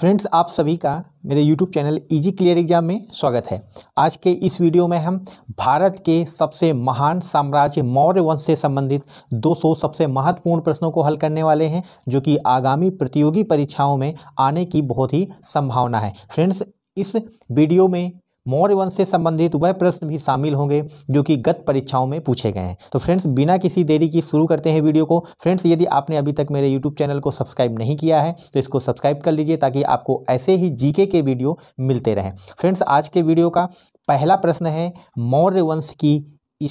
friends आप सभी का मेरे YouTube channel easy clear exam में स्वागत है आज के इस वीडियो में हम भारत के सबसे महान साम्राज्य मौर्य वंश से संबंधित 200 सबसे महत्वपूर्ण प्रश्नों को हल करने वाले हैं जो कि आगामी प्रतियोगी परीक्षाओं में आने की बहुत ही संभावना है फ्रेंड्स इस वीडियो में मौर्य वंश से संबंधित वह प्रश्न भी शामिल होंगे जो कि गत परीक्षाओं में पूछे गए हैं तो फ्रेंड्स बिना किसी देरी की शुरू करते हैं वीडियो को फ्रेंड्स यदि आपने अभी तक मेरे यूट्यूब चैनल को सब्सक्राइब नहीं किया है तो इसको सब्सक्राइब कर लीजिए ताकि आपको ऐसे ही जीके के वीडियो मिलते रहें फ्रेंड्स आज के वीडियो का पहला प्रश्न है मौर्य वंश की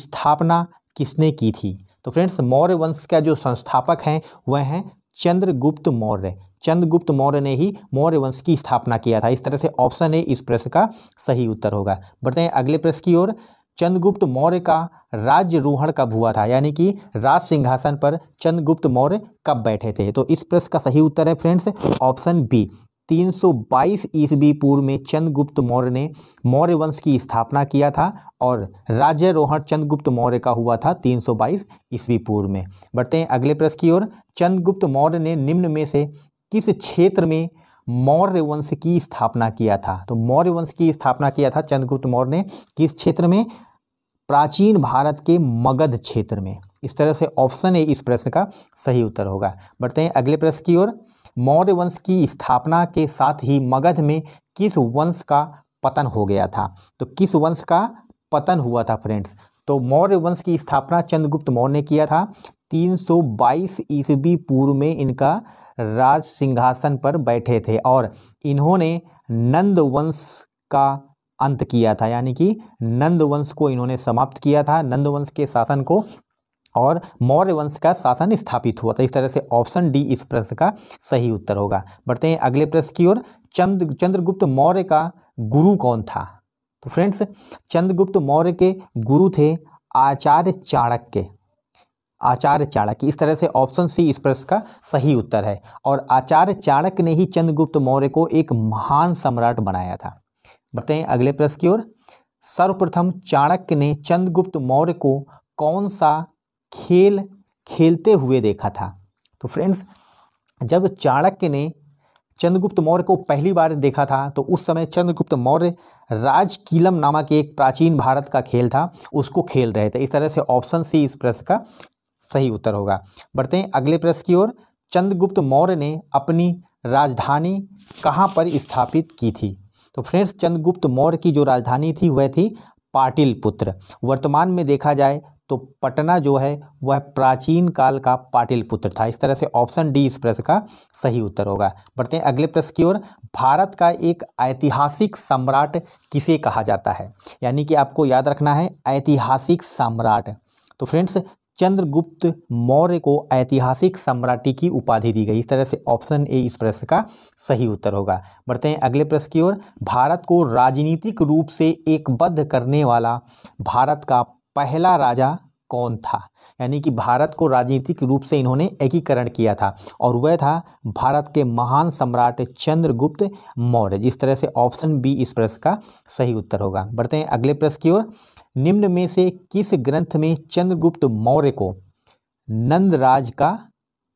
स्थापना किसने की थी तो फ्रेंड्स मौर्य वंश का जो संस्थापक हैं वह हैं चंद्रगुप्त मौर्य चंद्रगुप्त मौर्य ने ही मौर्य वंश की स्थापना किया था इस तरह से ऑप्शन ए इस प्रश्न का सही उत्तर होगा बढ़ते हैं अगले प्रश्न की ओर चंद्रगुप्त मौर्य का राज्य रोहण कब हुआ था यानी कि राज सिंहासन पर चंद्रगुप्त मौर्य कब बैठे थे तो इस प्रश्न का सही उत्तर है फ्रेंड्स ऑप्शन बी 322 ईस्वी पूर्व में चंद्रगुप्त मौर्य ने मौर्य वंश की स्थापना किया था और राज्य रोहण चंद्रगुप्त मौर्य का हुआ था 322 ईस्वी पूर्व में बढ़ते हैं अगले प्रश्न की ओर चंद्रगुप्त मौर्य ने निम्न में से किस क्षेत्र में मौर्य वंश की स्थापना किया था तो मौर्य वंश की स्थापना किया था चंद्रगुप्त मौर्य ने किस क्षेत्र में प्राचीन भारत के मगध क्षेत्र में इस तरह से ऑप्शन है इस प्रश्न का सही उत्तर होगा बढ़ते हैं अगले प्रश्न की ओर मौर्य वंश की स्थापना के साथ ही मगध में किस वंश का पतन हो गया था तो किस वंश का पतन हुआ था फ्रेंड्स तो मौर्य वंश की स्थापना चंद्रगुप्त मौर्य ने किया था 322 ईस्वी पूर्व में इनका राज सिंहासन पर बैठे थे और इन्होंने नंद वंश का अंत किया था यानी कि नंद वंश को इन्होंने समाप्त किया था नंद वंश के शासन को और मौर्य वंश का शासन स्थापित हुआ था इस तरह से ऑप्शन डी इस प्रश्न का सही उत्तर होगा बढ़ते हैं अगले प्रश्न की ओर चंद्र चंद्रगुप्त मौर्य का गुरु कौन था तो फ्रेंड्स चंद्रगुप्त मौर्य के गुरु थे आचार्य चाणक्य आचार्य चाणक्य इस तरह से ऑप्शन सी इस प्रश्न का सही उत्तर है और आचार्य चाणक्य ने ही चंद्रगुप्त मौर्य को एक महान सम्राट बनाया था बढ़ते हैं अगले प्रश्न की ओर सर्वप्रथम चाणक्य ने चंद्रगुप्त मौर्य को कौन सा खेल खेलते हुए देखा था तो फ्रेंड्स जब चाणक्य ने चंद्रगुप्त मौर्य को पहली बार देखा था तो उस समय चंद्रगुप्त मौर्य राजकीलम नामक एक प्राचीन भारत का खेल था उसको खेल रहे थे इस तरह से ऑप्शन सी इस प्रश्न का सही उत्तर होगा बढ़ते हैं अगले प्रश्न की ओर चंद्रगुप्त मौर्य ने अपनी राजधानी कहाँ पर स्थापित की थी तो फ्रेंड्स चंद्रगुप्त मौर्य की जो राजधानी थी वह थी पाटिलपुत्र वर्तमान में देखा जाए तो पटना जो है वह प्राचीन काल का पाटिलपुत्र था इस तरह से ऑप्शन डी इस प्रश्न का सही उत्तर होगा बढ़ते हैं अगले प्रश्न की ओर भारत का एक ऐतिहासिक सम्राट किसे कहा जाता है यानी कि आपको याद रखना है ऐतिहासिक सम्राट तो फ्रेंड्स चंद्रगुप्त मौर्य को ऐतिहासिक सम्राटी की उपाधि दी गई इस तरह से ऑप्शन ए इस प्रश्न का सही उत्तर होगा बढ़ते हैं अगले प्रश्न की ओर भारत को राजनीतिक रूप से एकबद्ध करने वाला भारत का पहला राजा कौन था यानी कि भारत को राजनीतिक रूप से इन्होंने एकीकरण किया था और वह था भारत के महान सम्राट चंद्रगुप्त मौर्य जिस तरह से ऑप्शन बी इस प्रश्न का सही उत्तर होगा बढ़ते हैं अगले प्रश्न की ओर निम्न में से किस ग्रंथ में चंद्रगुप्त मौर्य को नंदराज का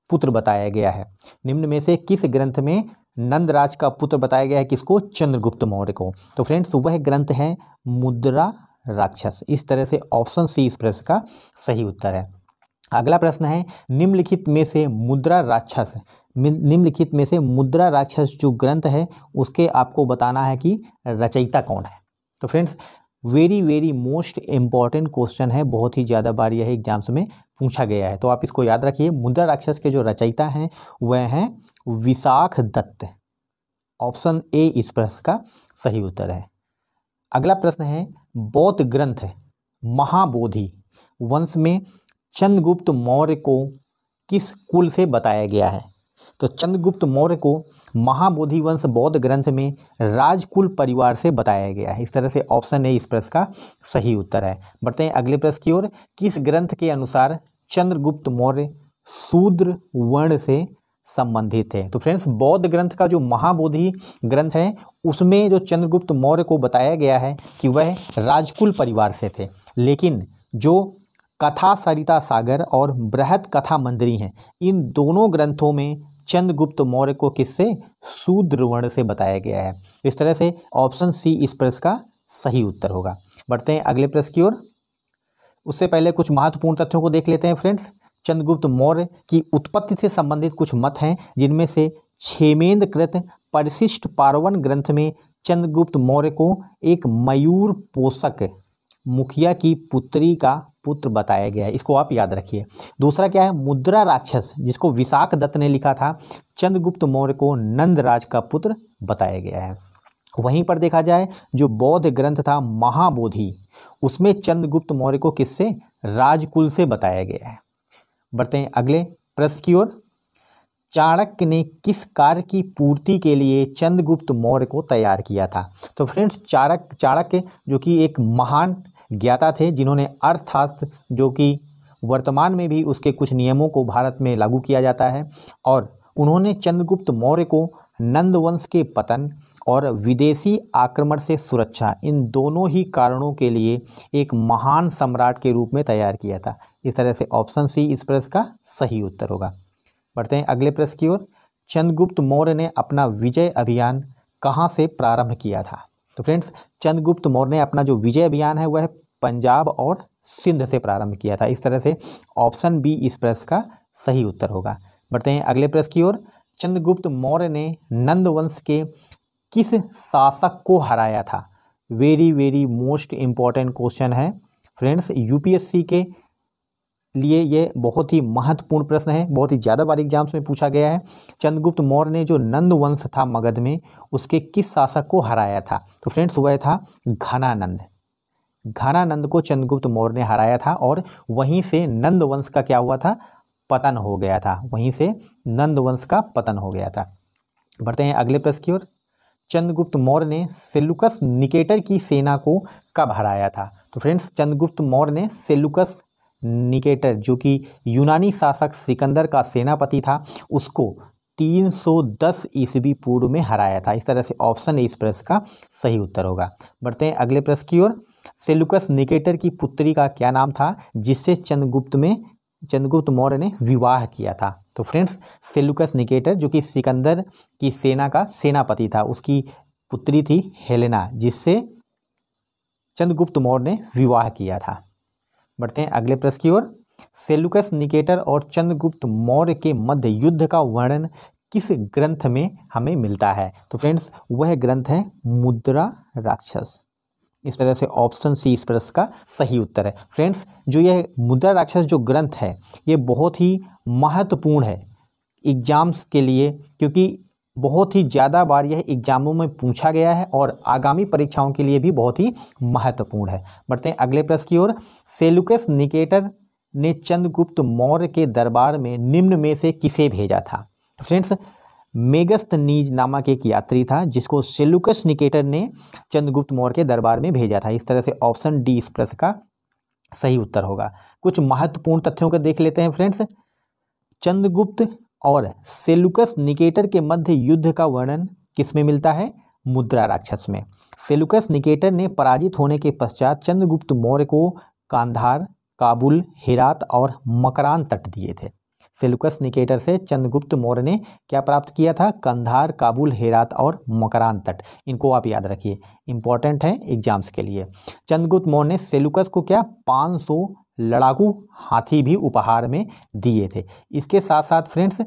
पुत्र बताया गया है निम्न में से किस ग्रंथ में नंदराज का पुत्र बताया गया है किसको चंद्रगुप्त मौर्य को तो फ्रेंड्स वह ग्रंथ है मुद्रा राक्षस इस तरह से ऑप्शन सी इस प्रश्न का सही उत्तर है अगला प्रश्न है निम्नलिखित में से मुद्रा राक्षस निम्नलिखित में से मुद्रा राक्षस जो ग्रंथ है उसके आपको बताना है कि रचयिता कौन है तो friends very very most important question है बहुत ही ज़्यादा बार यह एग्जाम्स में पूछा गया है तो आप इसको याद रखिए मुद्रा राक्षस के जो रचयिता हैं वह हैं विशाख दत्त ऑप्शन ए इस प्रश्न का सही उत्तर है अगला प्रश्न है बौद्ध ग्रंथ महाबोधि वंश में चंद्रगुप्त मौर्य को किस कुल से बताया गया है तो चंद्रगुप्त मौर्य को महाबोधि वंश बौद्ध ग्रंथ में राजकुल परिवार से बताया गया है इस तरह से ऑप्शन ए इस प्रश्न का सही उत्तर है बढ़ते हैं अगले प्रश्न की ओर किस ग्रंथ के अनुसार चंद्रगुप्त मौर्य शूद्र वर्ण से संबंधित है तो फ्रेंड्स बौद्ध ग्रंथ का जो महाबोधि ग्रंथ है उसमें जो चंद्रगुप्त मौर्य को बताया गया है कि वह राजकुल परिवार से थे लेकिन जो कथा सरिता सागर और बृहद कथा मंदिरी हैं इन दोनों ग्रंथों में चंद्रगुप्त मौर्य को किससे शूद्र वर्ण से बताया गया है इस तरह से ऑप्शन सी इस प्रश्न का सही उत्तर होगा बढ़ते हैं अगले प्रश्न की ओर उससे पहले कुछ महत्वपूर्ण तथ्यों को देख लेते हैं फ्रेंड्स चंद्रगुप्त मौर्य की उत्पत्ति से संबंधित कुछ मत हैं जिनमें से छेमेंद्र कृत परिशिष्ट पार्वन ग्रंथ में चंद्रगुप्त मौर्य को एक मयूर पोषक मुखिया की पुत्री का पुत्र बताया गया है इसको आप याद रखिए दूसरा क्या है मुद्रा राक्षस जिसको विशाख दत्त ने लिखा था चंद्रगुप्त मौर्य को नंदराज का पुत्र बताया गया है वहीं पर देखा जाए जो बौद्ध ग्रंथ था महाबोधि उसमें चंद्रगुप्त मौर्य को किससे राजकुल से बताया गया है बढ़ते हैं अगले प्रश्न की ओर चाणक्य ने किस कार्य की पूर्ति के लिए चंद्रगुप्त मौर्य को तैयार किया था तो फ्रेंड्स चारक चाणक्य जो कि एक महान ज्ञाता थे जिन्होंने अर्थशास्त्र जो कि वर्तमान में भी उसके कुछ नियमों को भारत में लागू किया जाता है और उन्होंने चंद्रगुप्त मौर्य को नंदवंश के पतन और विदेशी आक्रमण से सुरक्षा इन दोनों ही कारणों के लिए एक महान सम्राट के रूप में तैयार किया था इस तरह से ऑप्शन सी इस प्रश्न का सही उत्तर होगा बढ़ते हैं अगले प्रश्न की ओर चंद्रगुप्त मौर्य ने अपना विजय अभियान कहाँ से प्रारंभ किया था तो फ्रेंड्स चंद्रगुप्त मौर्य ने अपना जो विजय अभियान है वह पंजाब और सिंध से प्रारंभ किया था इस तरह से ऑप्शन बी इस प्रश्न का सही उत्तर होगा बढ़ते हैं अगले प्रश्न की ओर चंद्रगुप्त मौर्य ने नंद वंश के किस शासक को हराया था very very most important question है फ्रेंड्स यूपीएससी के लिए ये बहुत ही महत्वपूर्ण प्रश्न है बहुत ही ज़्यादा बार एग्जाम्स में पूछा गया है चंद्रगुप्त मौर्य ने जो नंद वंश था मगध में उसके किस शासक को हराया था तो फ्रेंड्स वह था घनानंद घनानंद को चंद्रगुप्त मौर्य ने हराया था और वहीं से नंद वंश का क्या हुआ था पतन हो गया था वहीं से नंद वंश का पतन हो गया था बढ़ते हैं अगले प्रश्न की ओर चंद्रगुप्त मौर्य ने सेलुकस निकेटर की सेना को कब हराया था तो फ्रेंड्स चंद्रगुप्त मौर्य ने सेलुकस निकेटर जो कि यूनानी शासक सिकंदर का सेनापति था उसको 310 ईस्वी पूर्व में हराया था इस तरह से ऑप्शन ए इस प्रश्न का सही उत्तर होगा बढ़ते हैं अगले प्रश्न की ओर सेलुकस निकेटर की पुत्री का क्या नाम था जिससे चंद्रगुप्त में चंद्रगुप्त मौर्य ने विवाह किया था तो फ्रेंड्स सेलुकस निकेटर जो कि सिकंदर की सेना का सेनापति था उसकी पुत्री थी हेलेना जिससे चंद्रगुप्त मौर्य ने विवाह किया था बढ़ते हैं अगले प्रश्न की ओर सेलुकस निकेटर और चंद्रगुप्त मौर्य के मध्य युद्ध का वर्णन किस ग्रंथ में हमें मिलता है तो फ्रेंड्स वह ग्रंथ है मुद्रा राक्षस इस तरह से ऑप्शन सी इस प्रश्न का सही उत्तर है फ्रेंड्स जो यह मुद्रा राक्षस जो ग्रंथ है ये बहुत ही महत्वपूर्ण है एग्जाम्स के लिए क्योंकि बहुत ही ज़्यादा बार यह एग्जामों में पूछा गया है और आगामी परीक्षाओं के लिए भी बहुत ही महत्वपूर्ण है बढ़ते हैं अगले प्रश्न की ओर सेलुकस निकेटर ने चंद्रगुप्त मौर्य के दरबार में निम्न में से किसे भेजा था फ्रेंड्स मेगस्त नीज नामक एक यात्री था जिसको सेलुकस निकेटर ने चंद्रगुप्त मौर्य के दरबार में भेजा था इस तरह से ऑप्शन डी इस प्रश्न का सही उत्तर होगा कुछ महत्वपूर्ण तथ्यों को देख लेते हैं फ्रेंड्स चंद्रगुप्त और सेलुकस निकेटर के मध्य युद्ध का वर्णन किसमें मिलता है मुद्रा राक्षस में सेलुकस निकेटर ने पराजित होने के पश्चात चंद्रगुप्त मौर्य को कांधार काबुल हेरात और मकरान तट दिए थे सेलुकस निकेटर से चंद्रगुप्त मौर्य ने क्या प्राप्त किया था कंधार काबुल हेरात और मकरान तट इनको आप याद रखिए इंपॉर्टेंट है एग्जाम्स के लिए चंद्रगुप्त मौर्य ने सेलुकस को क्या 500 लड़ाकू हाथी भी उपहार में दिए थे इसके साथ साथ फ्रेंड्स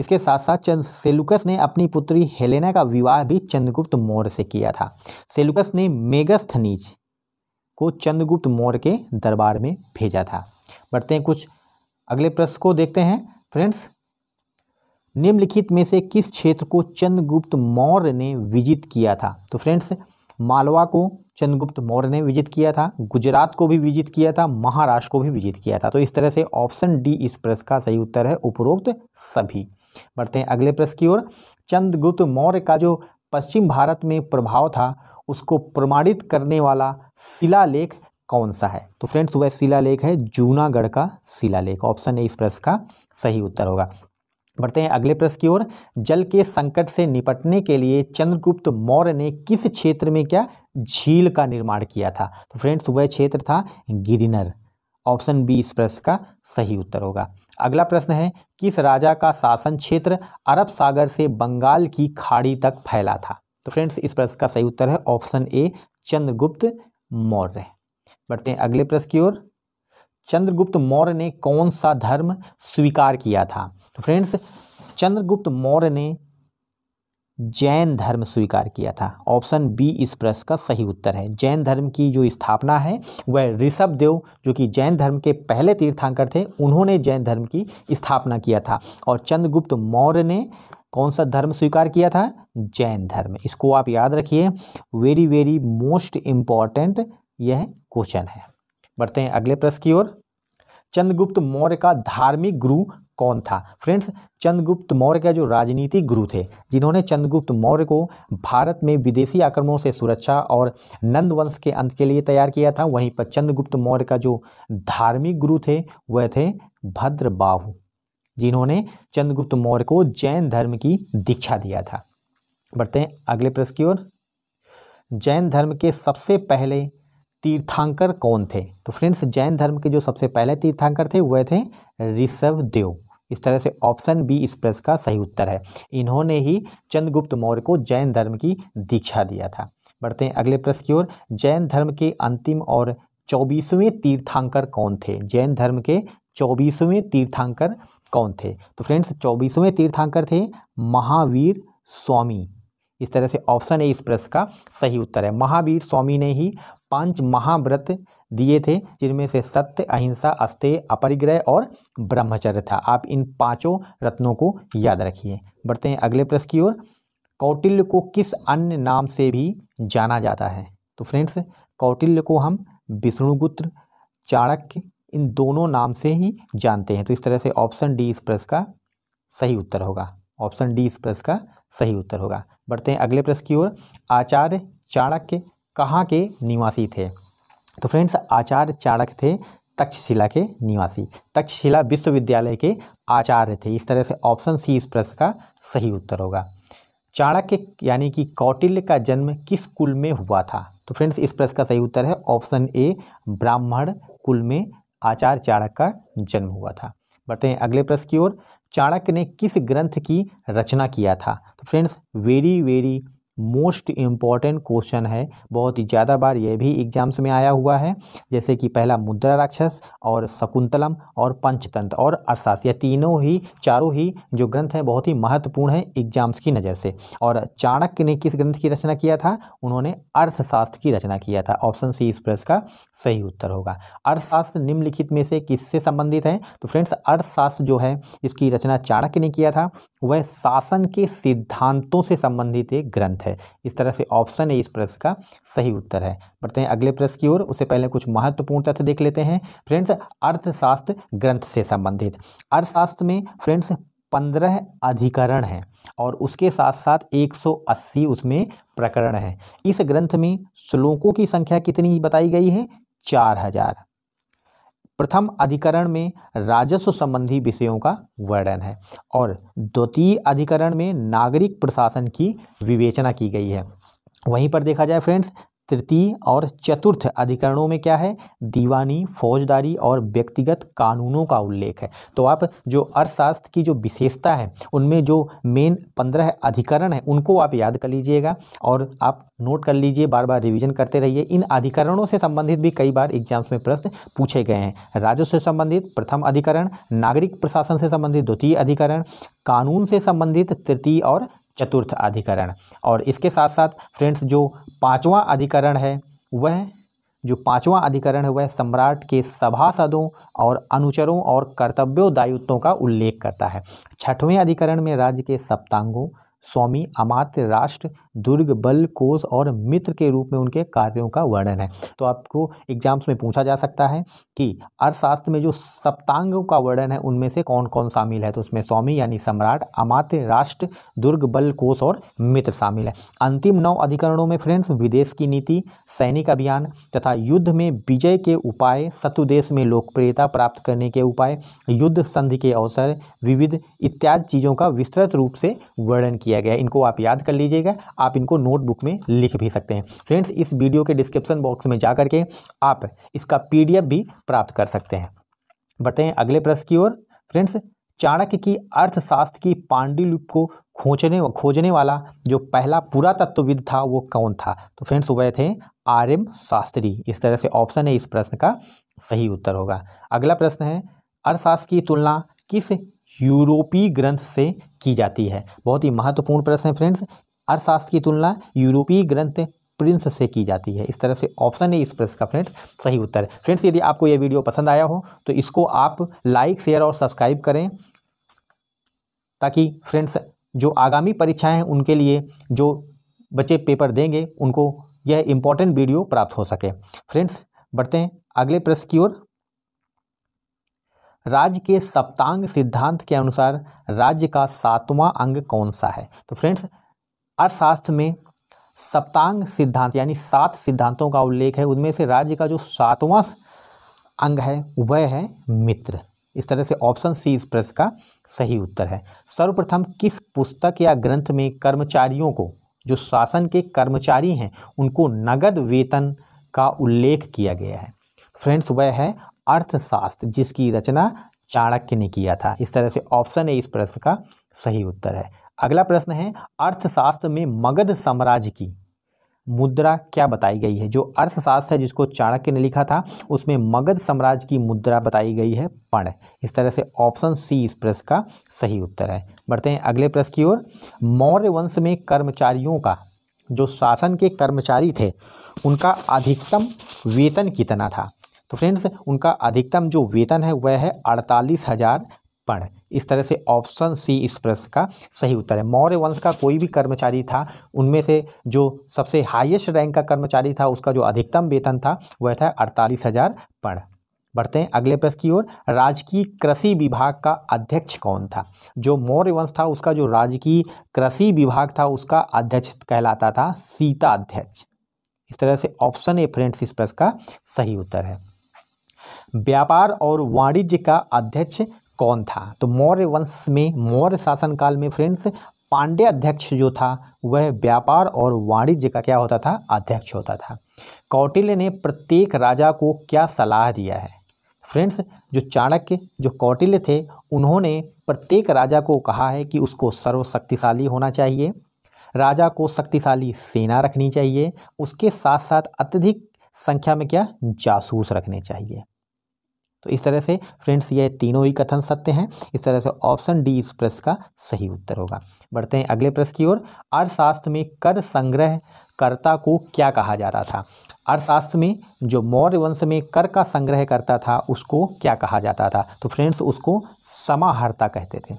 इसके साथ साथ चंद सेलुकस ने अपनी पुत्री हेलेना का विवाह भी चंद्रगुप्त मौर्य से किया था सेलुकस ने मेगस्थनीज को चंद्रगुप्त मौर्य के दरबार में भेजा था बढ़ते हैं कुछ अगले प्रश्न को देखते हैं फ्रेंड्स निम्नलिखित में से किस क्षेत्र को चंद्रगुप्त मौर्य ने विजित किया था तो फ्रेंड्स मालवा को चंद्रगुप्त मौर्य ने विजित किया था गुजरात को भी विजित किया था महाराष्ट्र को भी विजित किया था तो इस तरह से ऑप्शन डी इस प्रश्न का सही उत्तर है उपरोक्त सभी बढ़ते हैं अगले प्रश्न की ओर चंद्रगुप्त मौर्य का जो पश्चिम भारत में प्रभाव था उसको प्रमाणित करने वाला शिलालेख कौन सा है तो फ्रेंड्स वह शिलालेख है जूनागढ़ का शिलालेख ऑप्शन ए इस प्रश्न का सही उत्तर होगा बढ़ते हैं अगले प्रश्न की ओर जल के संकट से निपटने के लिए चंद्रगुप्त मौर्य ने किस क्षेत्र में क्या झील का निर्माण किया था तो फ्रेंड्स वह क्षेत्र था गिरिनर ऑप्शन बी इस प्रश्न का सही उत्तर होगा अगला प्रश्न है किस राजा का शासन क्षेत्र अरब सागर से बंगाल की खाड़ी तक फैला था तो फ्रेंड्स इस प्रश्न का सही उत्तर है ऑप्शन ए चंद्रगुप्त मौर्य बढ़ते हैं अगले प्रश्न की ओर चंद्रगुप्त मौर्य ने कौन सा धर्म स्वीकार किया था तो फ्रेंड्स चंद्रगुप्त मौर्य ने जैन धर्म स्वीकार किया था ऑप्शन बी इस प्रश्न का सही उत्तर है जैन धर्म की जो स्थापना है वह ऋषभ देव जो कि जैन धर्म के पहले तीर्थांकर थे उन्होंने जैन धर्म की स्थापना किया था और चंद्रगुप्त मौर्य ने कौन सा धर्म स्वीकार किया था जैन धर्म इसको आप याद रखिए वेरी वेरी मोस्ट इम्पॉर्टेंट यह क्वेश्चन है बढ़ते हैं अगले प्रश्न की ओर चंद्रगुप्त मौर्य का धार्मिक गुरु कौन था फ्रेंड्स चंद्रगुप्त मौर्य का जो राजनीतिक गुरु थे जिन्होंने चंद्रगुप्त मौर्य को भारत में विदेशी आक्रमणों से सुरक्षा और नंद वंश के अंत के लिए तैयार किया था वहीं पर चंद्रगुप्त मौर्य का जो धार्मिक गुरु थे वह थे भद्रबाहु जिन्होंने चंद्रगुप्त मौर्य को जैन धर्म की दीक्षा दिया था बढ़ते हैं अगले प्रश्न की ओर जैन धर्म के सबसे पहले तीर्थांकर कौन थे तो फ्रेंड्स जैन धर्म के जो सबसे पहले तीर्थांकर थे वह थे ऋषभ देव इस तरह से ऑप्शन बी इस प्रश्न का सही उत्तर है इन्होंने ही चंद्रगुप्त मौर्य को जैन धर्म की दीक्षा दिया था बढ़ते हैं अगले प्रश्न की ओर जैन धर्म के अंतिम और चौबीसवें तीर्थांकर कौन थे जैन धर्म के चौबीसवें तीर्थांकर कौन थे तो फ्रेंड्स चौबीसवें तीर्थांकर थे महावीर स्वामी इस तरह से ऑप्शन ए इस प्रश्न का सही उत्तर है महावीर स्वामी ने ही पांच महाव्रत दिए थे जिनमें से सत्य अहिंसा अस्तेय अपरिग्रह और ब्रह्मचर्य था आप इन पांचों रत्नों को याद रखिए बढ़ते हैं अगले प्रश्न की ओर कौटिल्य को किस अन्य नाम से भी जाना जाता है तो फ्रेंड्स कौटिल्य को हम विष्णुगुत्र चाणक्य इन दोनों नाम से ही जानते हैं तो इस तरह से ऑप्शन डी इस प्रश्न का सही उत्तर होगा ऑप्शन डी इस प्रश्न का सही उत्तर होगा बढ़ते हैं अगले प्रश्न की ओर आचार्य चाणक्य कहाँ के निवासी थे तो फ्रेंड्स आचार्य चाणक्य थे तक्षशिला के निवासी तक्षशिला विश्वविद्यालय के आचार्य थे इस तरह से ऑप्शन सी इस प्रश्न का सही उत्तर होगा चाणक्य यानी कि कौटिल्य का जन्म किस कुल में हुआ था तो फ्रेंड्स इस प्रश्न का सही उत्तर है ऑप्शन ए ब्राह्मण कुल में आचार्य चाणक्य का जन्म हुआ था बढ़ते हैं अगले प्रश्न की ओर चाणक्य ने किस ग्रंथ की रचना किया था तो friends very very most important question है बहुत ही ज़्यादा बार यह भी एग्जाम्स में आया हुआ है जैसे कि पहला मुद्रा राक्षस और शकुंतलम और पंचतंत्र और अर्थशास्त्र यह तीनों ही चारों ही जो ग्रंथ हैं बहुत ही महत्वपूर्ण हैं एग्जाम्स की नज़र से और चाणक्य ने किस ग्रंथ की रचना किया था उन्होंने अर्थशास्त्र की रचना किया था ऑप्शन सी इस प्रश्न का सही उत्तर होगा अर्थशास्त्र निम्नलिखित में से किससे संबंधित है तो फ्रेंड्स अर्थशास्त्र जो है इसकी रचना चाणक्य ने किया था वह शासन के सिद्धांतों से संबंधित एक ग्रंथ है है इस तरह से ऑप्शन है इस प्रश्न का सही उत्तर है बढ़ते हैं अगले प्रश्न की ओर उससे पहले कुछ महत्वपूर्ण तथ्य देख लेते हैं फ्रेंड्स अर्थशास्त्र ग्रंथ से संबंधित अर्थशास्त्र में फ्रेंड्स पंद्रह अधिकरण हैं और उसके साथ साथ 180 उसमें प्रकरण हैं इस ग्रंथ में श्लोकों की संख्या कितनी बताई गई है चार हजार प्रथम अधिकरण में राजस्व संबंधी विषयों का वर्णन है और द्वितीय अधिकरण में नागरिक प्रशासन की विवेचना की गई है वहीं पर देखा जाए फ्रेंड्स तृतीय और चतुर्थ अधिकरणों में क्या है दीवानी फौजदारी और व्यक्तिगत कानूनों का उल्लेख है तो आप जो अर्थशास्त्र की जो विशेषता है उनमें जो मेन पंद्रह अधिकरण है उनको आप याद कर लीजिएगा और आप नोट कर लीजिए बार बार रिवीजन करते रहिए इन अधिकरणों से संबंधित भी कई बार एग्जाम्स में प्रश्न पूछे गए हैं राजस्व से संबंधित प्रथम अधिकरण नागरिक प्रशासन से संबंधित द्वितीय अधिकरण कानून से संबंधित तृतीय और चतुर्थ अधिकरण और इसके साथ साथ फ्रेंड्स जो पाँचवा अधिकरण है वह जो पांचवा अधिकरण है वह सम्राट के सभासदों और अनुचरों और कर्तव्यों दायित्वों का उल्लेख करता है छठवें अधिकरण में राज्य के सप्तांगों स्वामी अमात्य राष्ट्र दुर्ग बल कोष और मित्र के रूप में उनके कार्यों का वर्णन है तो आपको एग्जाम्स में पूछा जा सकता है कि अर्थशास्त्र में जो सप्तांगों का वर्णन है उनमें से कौन कौन शामिल है तो उसमें स्वामी यानी सम्राट अमात्य राष्ट्र दुर्ग बल कोष और मित्र शामिल है अंतिम नौ अधिकरणों में फ्रेंड्स विदेश की नीति सैनिक अभियान तथा युद्ध में विजय के उपाय शत्रुदेश में लोकप्रियता प्राप्त करने के उपाय युद्ध संधि के अवसर विविध इत्यादि चीज़ों का विस्तृत रूप से वर्णन किया किया गया है इनको आप याद कर लीजिएगा आप इनको नोटबुक में लिख भी सकते हैं फ्रेंड्स इस वीडियो के डिस्क्रिप्शन बॉक्स में जा करके आप इसका पी भी प्राप्त कर सकते हैं बढ़ते हैं अगले प्रश्न की ओर फ्रेंड्स चाणक्य की अर्थशास्त्र की पांडुलिप को खोजने खोजने वाला जो पहला पुरातत्वविद था वो कौन था तो फ्रेंड्स वह थे आर एम शास्त्री इस तरह से ऑप्शन है इस प्रश्न का सही उत्तर होगा अगला प्रश्न है अर्थशास्त्र की तुलना किस यूरोपीय ग्रंथ से की जाती है बहुत ही महत्वपूर्ण प्रश्न है फ्रेंड्स अर्थशास्त्र की तुलना यूरोपीय ग्रंथ प्रिंस से की जाती है इस तरह से ऑप्शन है इस प्रश्न का फ्रेंड्स सही उत्तर है फ्रेंड्स यदि आपको यह वीडियो पसंद आया हो तो इसको आप लाइक शेयर और सब्सक्राइब करें ताकि फ्रेंड्स जो आगामी परीक्षाएं हैं उनके लिए जो बच्चे पेपर देंगे उनको यह इम्पॉर्टेंट वीडियो प्राप्त हो सके फ्रेंड्स बढ़ते हैं अगले प्रश्न की ओर राज्य के सप्तांग सिद्धांत के अनुसार राज्य का सातवां अंग कौन सा है तो फ्रेंड्स अर्थशास्त्र में सप्तांग सिद्धांत यानी सात सिद्धांतों का उल्लेख है उनमें से राज्य का जो सातवां अंग है वह है मित्र इस तरह से ऑप्शन सी इस प्रश्न का सही उत्तर है सर्वप्रथम किस पुस्तक या ग्रंथ में कर्मचारियों को जो शासन के कर्मचारी हैं उनको नगद वेतन का उल्लेख किया गया है फ्रेंड्स वह है अर्थशास्त्र जिसकी रचना चाणक्य ने किया था इस तरह से ऑप्शन ए इस प्रश्न का सही उत्तर है अगला प्रश्न है अर्थशास्त्र में मगध साम्राज्य की मुद्रा क्या बताई गई है जो अर्थशास्त्र है जिसको चाणक्य ने लिखा था उसमें मगध साम्राज्य की मुद्रा बताई गई है पण इस तरह से ऑप्शन सी इस प्रश्न का सही उत्तर है बढ़ते हैं अगले प्रश्न की ओर मौर्य वंश में कर्मचारियों का जो शासन के कर्मचारी थे उनका अधिकतम वेतन कितना था तो फ्रेंड्स उनका अधिकतम जो वेतन है वह है अड़तालीस हज़ार पण इस तरह से ऑप्शन सी इस प्रश्न का सही उत्तर है मौर्य वंश का कोई भी कर्मचारी था उनमें से जो सबसे हाईएस्ट रैंक का कर्मचारी था उसका जो अधिकतम वेतन था वह था अड़तालीस हज़ार पण बढ़ते हैं अगले प्रश्न की ओर राजकीय कृषि विभाग का अध्यक्ष कौन था जो मौर्य वंश था उसका जो राजकीय कृषि विभाग था उसका अध्यक्ष कहलाता था सीता अध्यक्ष इस तरह से ऑप्शन ए फ्रेंड्स इस प्रश्न का सही उत्तर है व्यापार और वाणिज्य का अध्यक्ष कौन था तो मौर्य वंश में मौर्य शासनकाल में फ्रेंड्स पांडे अध्यक्ष जो था वह व्यापार और वाणिज्य का क्या होता था अध्यक्ष होता था कौटिल्य ने प्रत्येक राजा को क्या सलाह दिया है फ्रेंड्स जो चाणक्य जो कौटिल्य थे उन्होंने प्रत्येक राजा को कहा है कि उसको सर्वशक्तिशाली होना चाहिए राजा को शक्तिशाली सेना रखनी चाहिए उसके साथ साथ अत्यधिक संख्या में क्या जासूस रखने चाहिए तो इस तरह से फ्रेंड्स ये तीनों ही कथन सत्य हैं इस तरह से ऑप्शन डी इस प्रश्न का सही उत्तर होगा बढ़ते हैं अगले प्रश्न की ओर अर्थशास्त्र में कर संग्रह कर्ता को क्या कहा जाता था अर्थशास्त्र में जो मौर्य वंश में कर का संग्रह करता था उसको क्या कहा जाता था तो फ्रेंड्स उसको समाहर्ता कहते थे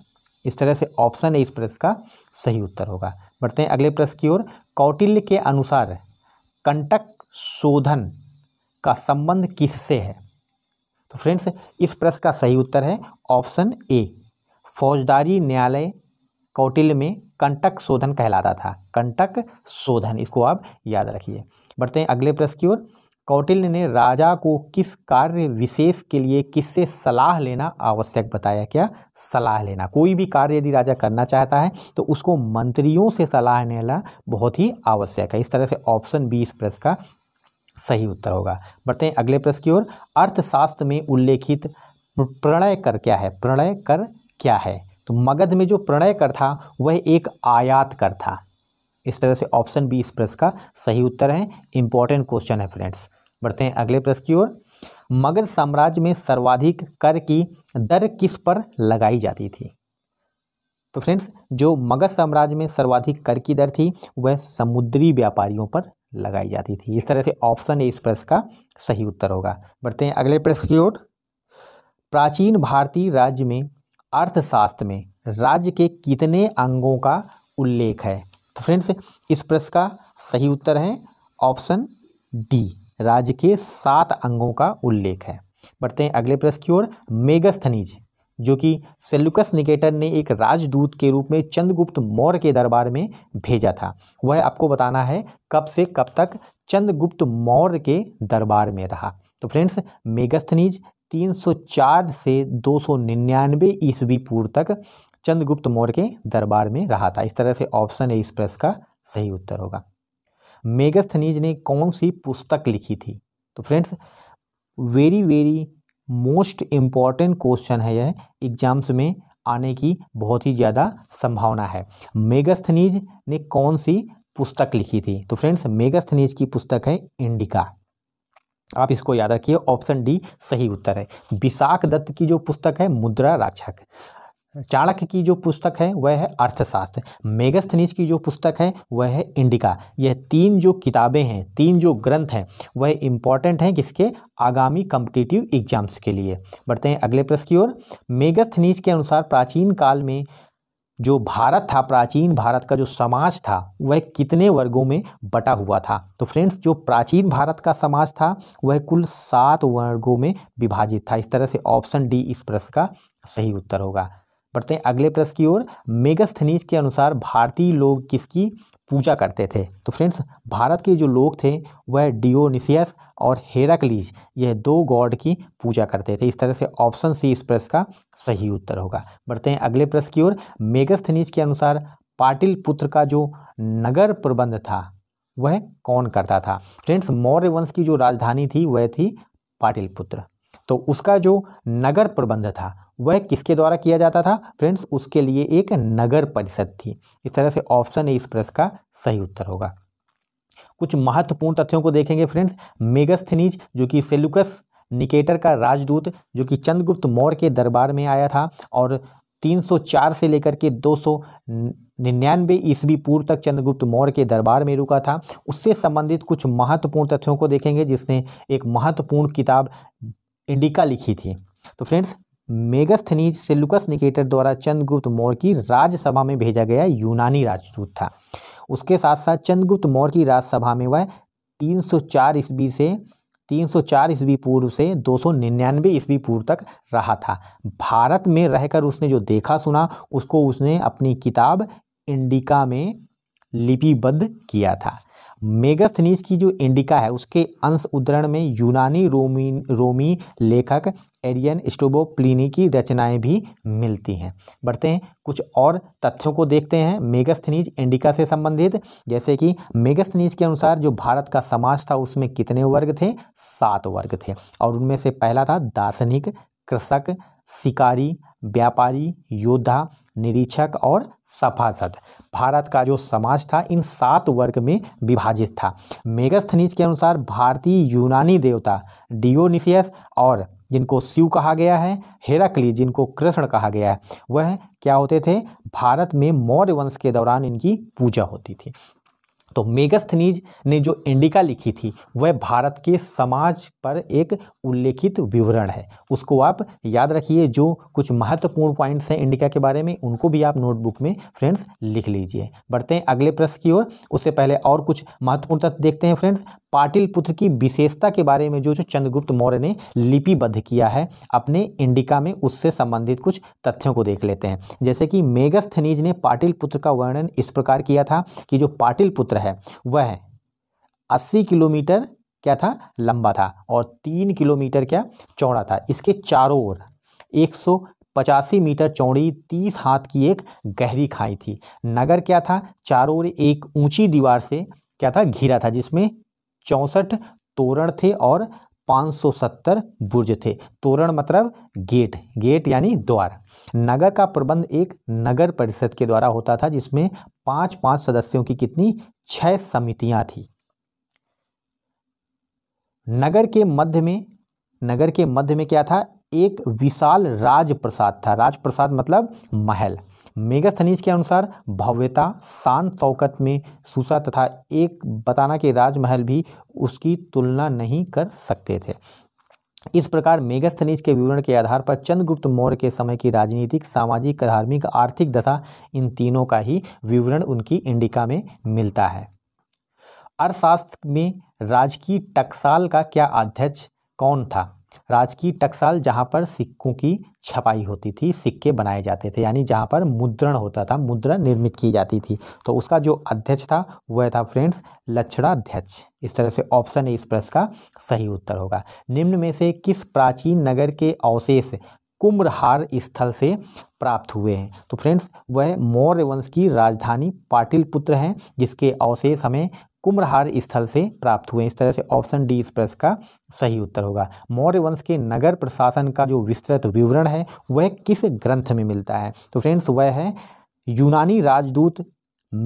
इस तरह से ऑप्शन ए इस प्रश्न का सही उत्तर होगा बढ़ते हैं अगले प्रश्न की ओर कौटिल्य के अनुसार कंटक शोधन का संबंध किससे है तो फ्रेंड्स इस प्रश्न का सही उत्तर है ऑप्शन ए फौजदारी न्यायालय कौटिल में कंटक शोधन कहलाता था कंटक शोधन इसको आप याद रखिए बढ़ते हैं अगले प्रश्न की ओर कौटिल ने राजा को किस कार्य विशेष के लिए किससे सलाह लेना आवश्यक बताया क्या सलाह लेना कोई भी कार्य यदि राजा करना चाहता है तो उसको मंत्रियों से सलाह लेना बहुत ही आवश्यक है इस तरह से ऑप्शन बी इस प्रश्न का सही उत्तर होगा बढ़ते हैं अगले प्रश्न की ओर अर्थशास्त्र में उल्लेखित प्रणय कर क्या है प्रणय कर क्या है तो मगध में जो प्रणय कर था वह एक आयात कर था इस तरह से ऑप्शन बी इस प्रश्न का सही उत्तर है इंपॉर्टेंट क्वेश्चन है फ्रेंड्स बढ़ते हैं अगले प्रश्न की ओर मगध साम्राज्य में सर्वाधिक कर की दर किस पर लगाई जाती थी तो फ्रेंड्स जो मगध साम्राज्य में सर्वाधिक कर की दर थी वह समुद्री व्यापारियों पर लगाई जाती थी इस तरह से ऑप्शन ए इस प्रश्न का सही उत्तर होगा बढ़ते हैं अगले प्रश्न की ओर प्राचीन भारतीय राज्य में अर्थशास्त्र में राज्य के कितने अंगों का उल्लेख है तो फ्रेंड्स इस प्रश्न का सही उत्तर है ऑप्शन डी राज्य के सात अंगों का उल्लेख है बढ़ते हैं अगले प्रश्न की ओर मेगस्थनीज जो कि सेल्युकस निकेटर ने एक राजदूत के रूप में चंद्रगुप्त मौर्य के दरबार में भेजा था वह आपको बताना है कब से कब तक चंद्रगुप्त मौर्य के दरबार में रहा तो फ्रेंड्स मेगस्थनीज 304 से 299 ईस्वी पूर्व तक चंद्रगुप्त मौर्य के दरबार में रहा था इस तरह से ऑप्शन ए इस प्रश्न का सही उत्तर होगा मेगस्थनीज ने कौन सी पुस्तक लिखी थी तो friends very very most important question है यह एग्जाम्स में आने की बहुत ही ज़्यादा संभावना है मेगास्थनीज ने कौन सी पुस्तक लिखी थी तो फ्रेंड्स मेगास्थनीज की पुस्तक है इंडिका आप इसको याद रखिए ऑप्शन डी सही उत्तर है विशाख दत्त की जो पुस्तक है मुद्रा राक्षक चाणक्य की जो पुस्तक है वह है अर्थशास्त्र मेगस्थनीज की जो पुस्तक है वह है इंडिका यह तीन जो किताबें हैं तीन जो ग्रंथ हैं वह इम्पॉर्टेंट हैं किसके आगामी कम्पिटिटिव एग्जाम्स के लिए बढ़ते हैं अगले प्रश्न की ओर मेगस्थनीज के अनुसार प्राचीन काल में जो भारत था प्राचीन भारत का जो समाज था वह कितने वर्गों में बटा हुआ था तो फ्रेंड्स जो प्राचीन भारत का समाज था वह कुल सात वर्गों में विभाजित था इस तरह से ऑप्शन डी इस प्रश्न का सही उत्तर होगा बढ़ते हैं अगले प्रश्न की ओर मेगस्थनीज के अनुसार भारतीय लोग किसकी पूजा करते थे तो फ्रेंड्स भारत के जो लोग थे वह डियोनिसियस और हेराक्लीज यह दो गॉड की पूजा करते थे इस तरह से ऑप्शन सी इस प्रश्न का सही उत्तर होगा बढ़ते हैं अगले प्रश्न की ओर मेगस्थनीज के अनुसार पाटिल पुत्र का जो नगर प्रबंध था वह कौन करता था फ्रेंड्स मौर्य वंश की जो राजधानी थी वह थी पाटिलपुत्र तो उसका जो नगर प्रबंध था वह किसके द्वारा किया जाता था फ्रेंड्स उसके लिए एक नगर परिषद थी इस तरह से ऑप्शन ए इस प्रश्न का सही उत्तर होगा कुछ महत्वपूर्ण तथ्यों को देखेंगे फ्रेंड्स मेगस्थनीज जो कि सेलुकस निकेटर का राजदूत जो कि चंद्रगुप्त मौर्य के दरबार में आया था और 304 से लेकर के दो निन्यानवे ईस्वी पूर्व तक चंद्रगुप्त मौर्य के दरबार में रुका था उससे संबंधित कुछ महत्वपूर्ण तथ्यों को देखेंगे जिसने एक महत्वपूर्ण किताब इंडिका लिखी थी तो फ्रेंड्स मेगस्थनीज सेलुकस निकेटर द्वारा चंद्रगुप्त मौर्य की राज्यसभा में भेजा गया यूनानी राजदूत था उसके साथ साथ चंद्रगुप्त मौर्य की राज्यसभा में वह 304 ईस्वी से 304 ईस्वी पूर्व से 299 ईस्वी पूर्व तक रहा था भारत में रहकर उसने जो देखा सुना उसको उसने अपनी किताब इंडिका में लिपिबद्ध किया था मेगस्थनीज की जो इंडिका है उसके अंश उद्धरण में यूनानी रोमी रोमी लेखक एरियन स्टोबो की रचनाएं भी मिलती हैं बढ़ते हैं कुछ और तथ्यों को देखते हैं मेगस्थनीज इंडिका से संबंधित जैसे कि मेगस्थनीज के अनुसार जो भारत का समाज था उसमें कितने वर्ग थे सात वर्ग थे और उनमें से पहला था दार्शनिक कृषक शिकारी व्यापारी योद्धा निरीक्षक और सफासद भारत का जो समाज था इन सात वर्ग में विभाजित था मेगस्थनीज के अनुसार भारतीय यूनानी देवता डियोनिसियस और जिनको शिव कहा गया है हेराक्ली जिनको कृष्ण कहा गया है वह क्या होते थे भारत में मौर्य वंश के दौरान इनकी पूजा होती थी तो मेगस्थनीज ने जो इंडिका लिखी थी वह भारत के समाज पर एक उल्लेखित विवरण है उसको आप याद रखिए जो कुछ महत्वपूर्ण पॉइंट्स हैं इंडिका के बारे में उनको भी आप नोटबुक में फ्रेंड्स लिख लीजिए बढ़ते हैं अगले प्रश्न की ओर उससे पहले और कुछ महत्वपूर्ण तथ्य देखते हैं फ्रेंड्स पाटिल पुत्र की विशेषता के बारे में जो जो चंद्रगुप्त मौर्य ने लिपिबद्ध किया है अपने इंडिका में उससे संबंधित कुछ तथ्यों को देख लेते हैं जैसे कि मेगस्थनीज ने पाटिल पुत्र का वर्णन इस प्रकार किया था कि जो पाटिल पुत्र है वह अस्सी किलोमीटर क्या था लंबा था और तीन किलोमीटर क्या चौड़ा था इसके चारों ओर एक सौ पचासी मीटर चौड़ी तीस हाथ की एक गहरी खाई थी नगर क्या था चारों ओर एक ऊंची दीवार से क्या था घिरा था जिसमें चौंसठ तोरण थे और 570 बुर्ज थे तोरण मतलब गेट गेट यानी द्वार नगर का प्रबंध एक नगर परिषद के द्वारा होता था जिसमें पांच पांच सदस्यों की कितनी छह समितियां थी नगर के मध्य में नगर के मध्य में क्या था एक विशाल राजप्रसाद था राजप्रसाद मतलब महल मेगास्थनीज के अनुसार भव्यता शान शौकत में सूसा तथा एक बताना के राजमहल भी उसकी तुलना नहीं कर सकते थे इस प्रकार मेगास्थनीज के विवरण के आधार पर चंद्रगुप्त मौर्य के समय की राजनीतिक सामाजिक धार्मिक आर्थिक दशा इन तीनों का ही विवरण उनकी इंडिका में मिलता है अर्थशास्त्र में राजकीय टकसाल का क्या अध्यक्ष कौन था राजकीय टकसाल जहाँ पर सिक्कों की छपाई होती थी सिक्के बनाए जाते थे यानी जहाँ पर मुद्रण होता था मुद्रा निर्मित की जाती थी तो उसका जो अध्यक्ष था वह था फ्रेंड्स लक्षणाध्यक्ष इस तरह से ऑप्शन ए इस प्रश्न का सही उत्तर होगा निम्न में से किस प्राचीन नगर के अवशेष कुम्भहार स्थल से प्राप्त हुए हैं तो फ्रेंड्स वह मौर्य वंश की राजधानी पाटिलपुत्र हैं जिसके अवशेष हमें कुम्रहार स्थल से प्राप्त हुए इस तरह से ऑप्शन डी इस प्रश्न का सही उत्तर होगा मौर्य वंश के नगर प्रशासन का जो विस्तृत विवरण है वह किस ग्रंथ में मिलता है तो फ्रेंड्स वह है यूनानी राजदूत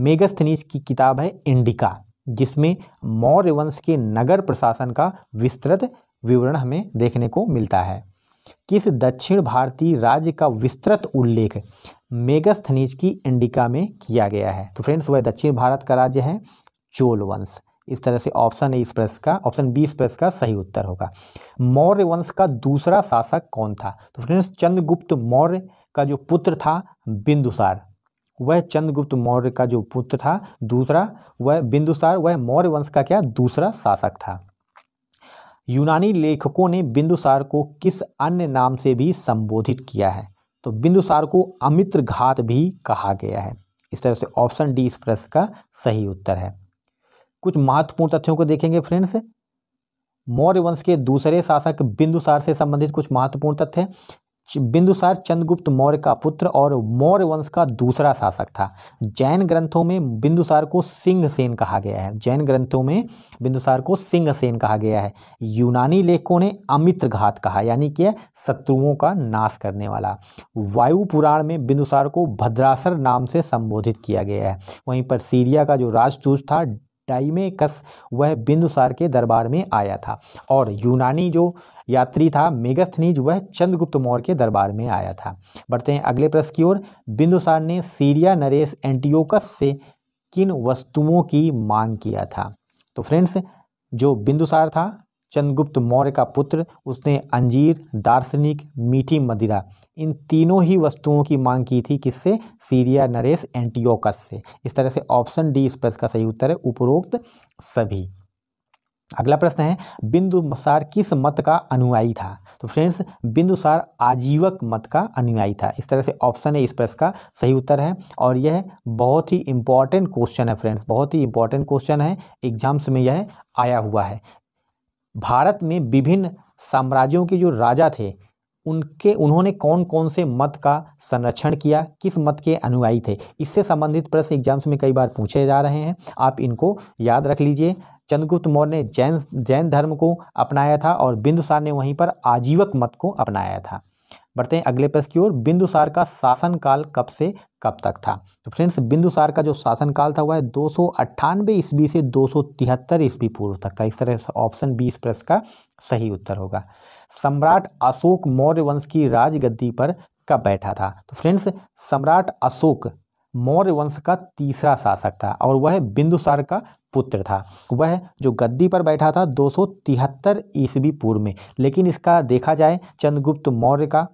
मेगस्थनीज की किताब है इंडिका जिसमें मौर्य वंश के नगर प्रशासन का विस्तृत विवरण हमें देखने को मिलता है किस दक्षिण भारतीय राज्य का विस्तृत उल्लेख मेगस्थनीज की इंडिका में किया गया है तो फ्रेंड्स वह दक्षिण भारत का राज्य है चोल वंश इस तरह से ऑप्शन ए इस प्रश्न का ऑप्शन बी इस प्रश्न का सही उत्तर होगा मौर्य वंश का दूसरा शासक कौन था तो फ्रेंड्स चंद्रगुप्त मौर्य का जो पुत्र था बिंदुसार वह चंद्रगुप्त मौर्य का जो पुत्र था दूसरा वह बिंदुसार वह मौर्य वंश का क्या दूसरा शासक था यूनानी लेखकों ने बिंदुसार को किस अन्य नाम से भी संबोधित किया है तो बिंदुसार को अमित्र घात भी कहा गया है इस तरह से ऑप्शन डी इस प्रश्न का सही उत्तर है कुछ महत्वपूर्ण तथ्यों को देखेंगे फ्रेंड्स मौर्य वंश के दूसरे शासक बिंदुसार से संबंधित कुछ महत्वपूर्ण तथ्य बिंदुसार चंद्रगुप्त मौर्य का पुत्र और मौर्य वंश का दूसरा शासक था जैन ग्रंथों में बिंदुसार को सिंह सेन कहा गया है जैन ग्रंथों में बिंदुसार को सिंह सेन कहा गया है यूनानी लेखकों ने अमित्र घात कहा यानी कि शत्रुओं का नाश करने वाला वायु पुराण में बिंदुसार को भद्रासर नाम से संबोधित किया गया है वहीं पर सीरिया का जो राजतूज था डाइमेकस वह बिंदुसार के दरबार में आया था और यूनानी जो यात्री था मेगस्थनीज वह चंद्रगुप्त मौर्य के दरबार में आया था बढ़ते हैं अगले प्रश्न की ओर बिंदुसार ने सीरिया नरेश एंटियोकस से किन वस्तुओं की मांग किया था तो फ्रेंड्स जो बिंदुसार था चंद्रगुप्त मौर्य का पुत्र उसने अंजीर दार्शनिक मीठी मदिरा इन तीनों ही वस्तुओं की मांग की थी किससे सीरिया नरेश एंटीओकस से इस तरह से ऑप्शन डी इस प्रश्न का सही उत्तर है उपरोक्त सभी अगला प्रश्न है बिंदुसार किस मत का अनुयायी था तो फ्रेंड्स बिंदुसार आजीवक मत का अनुयायी था इस तरह से ऑप्शन है इस प्रश्न का सही उत्तर है और यह बहुत ही इंपॉर्टेंट क्वेश्चन है फ्रेंड्स बहुत ही इंपॉर्टेंट क्वेश्चन है एग्जाम्स में यह आया हुआ है भारत में विभिन्न साम्राज्यों के जो राजा थे उनके उन्होंने कौन कौन से मत का संरक्षण किया किस मत के अनुयायी थे इससे संबंधित प्रश्न एग्जाम्स में कई बार पूछे जा रहे हैं आप इनको याद रख लीजिए चंद्रगुप्त मौर्य ने जैन जैन धर्म को अपनाया था और बिंदुसार ने वहीं पर आजीवक मत को अपनाया था बढ़ते हैं अगले प्रश्न की ओर बिंदुसार का शासनकाल कब से कब तक था तो फ्रेंड्स बिंदुसार का जो शासनकाल था वह दो सौ ईस्वी से दो सौ ईस्वी पूर्व तक था इस तरह ऑप्शन बी इस प्रश्न का सही उत्तर होगा सम्राट अशोक मौर्य वंश की राजगद्दी पर कब बैठा था तो फ्रेंड्स सम्राट अशोक मौर्य वंश का तीसरा शासक था और वह बिंदुसार का पुत्र था वह जो गद्दी पर बैठा था 273 ईस्वी पूर्व में लेकिन इसका देखा जाए चंद्रगुप्त मौर्य का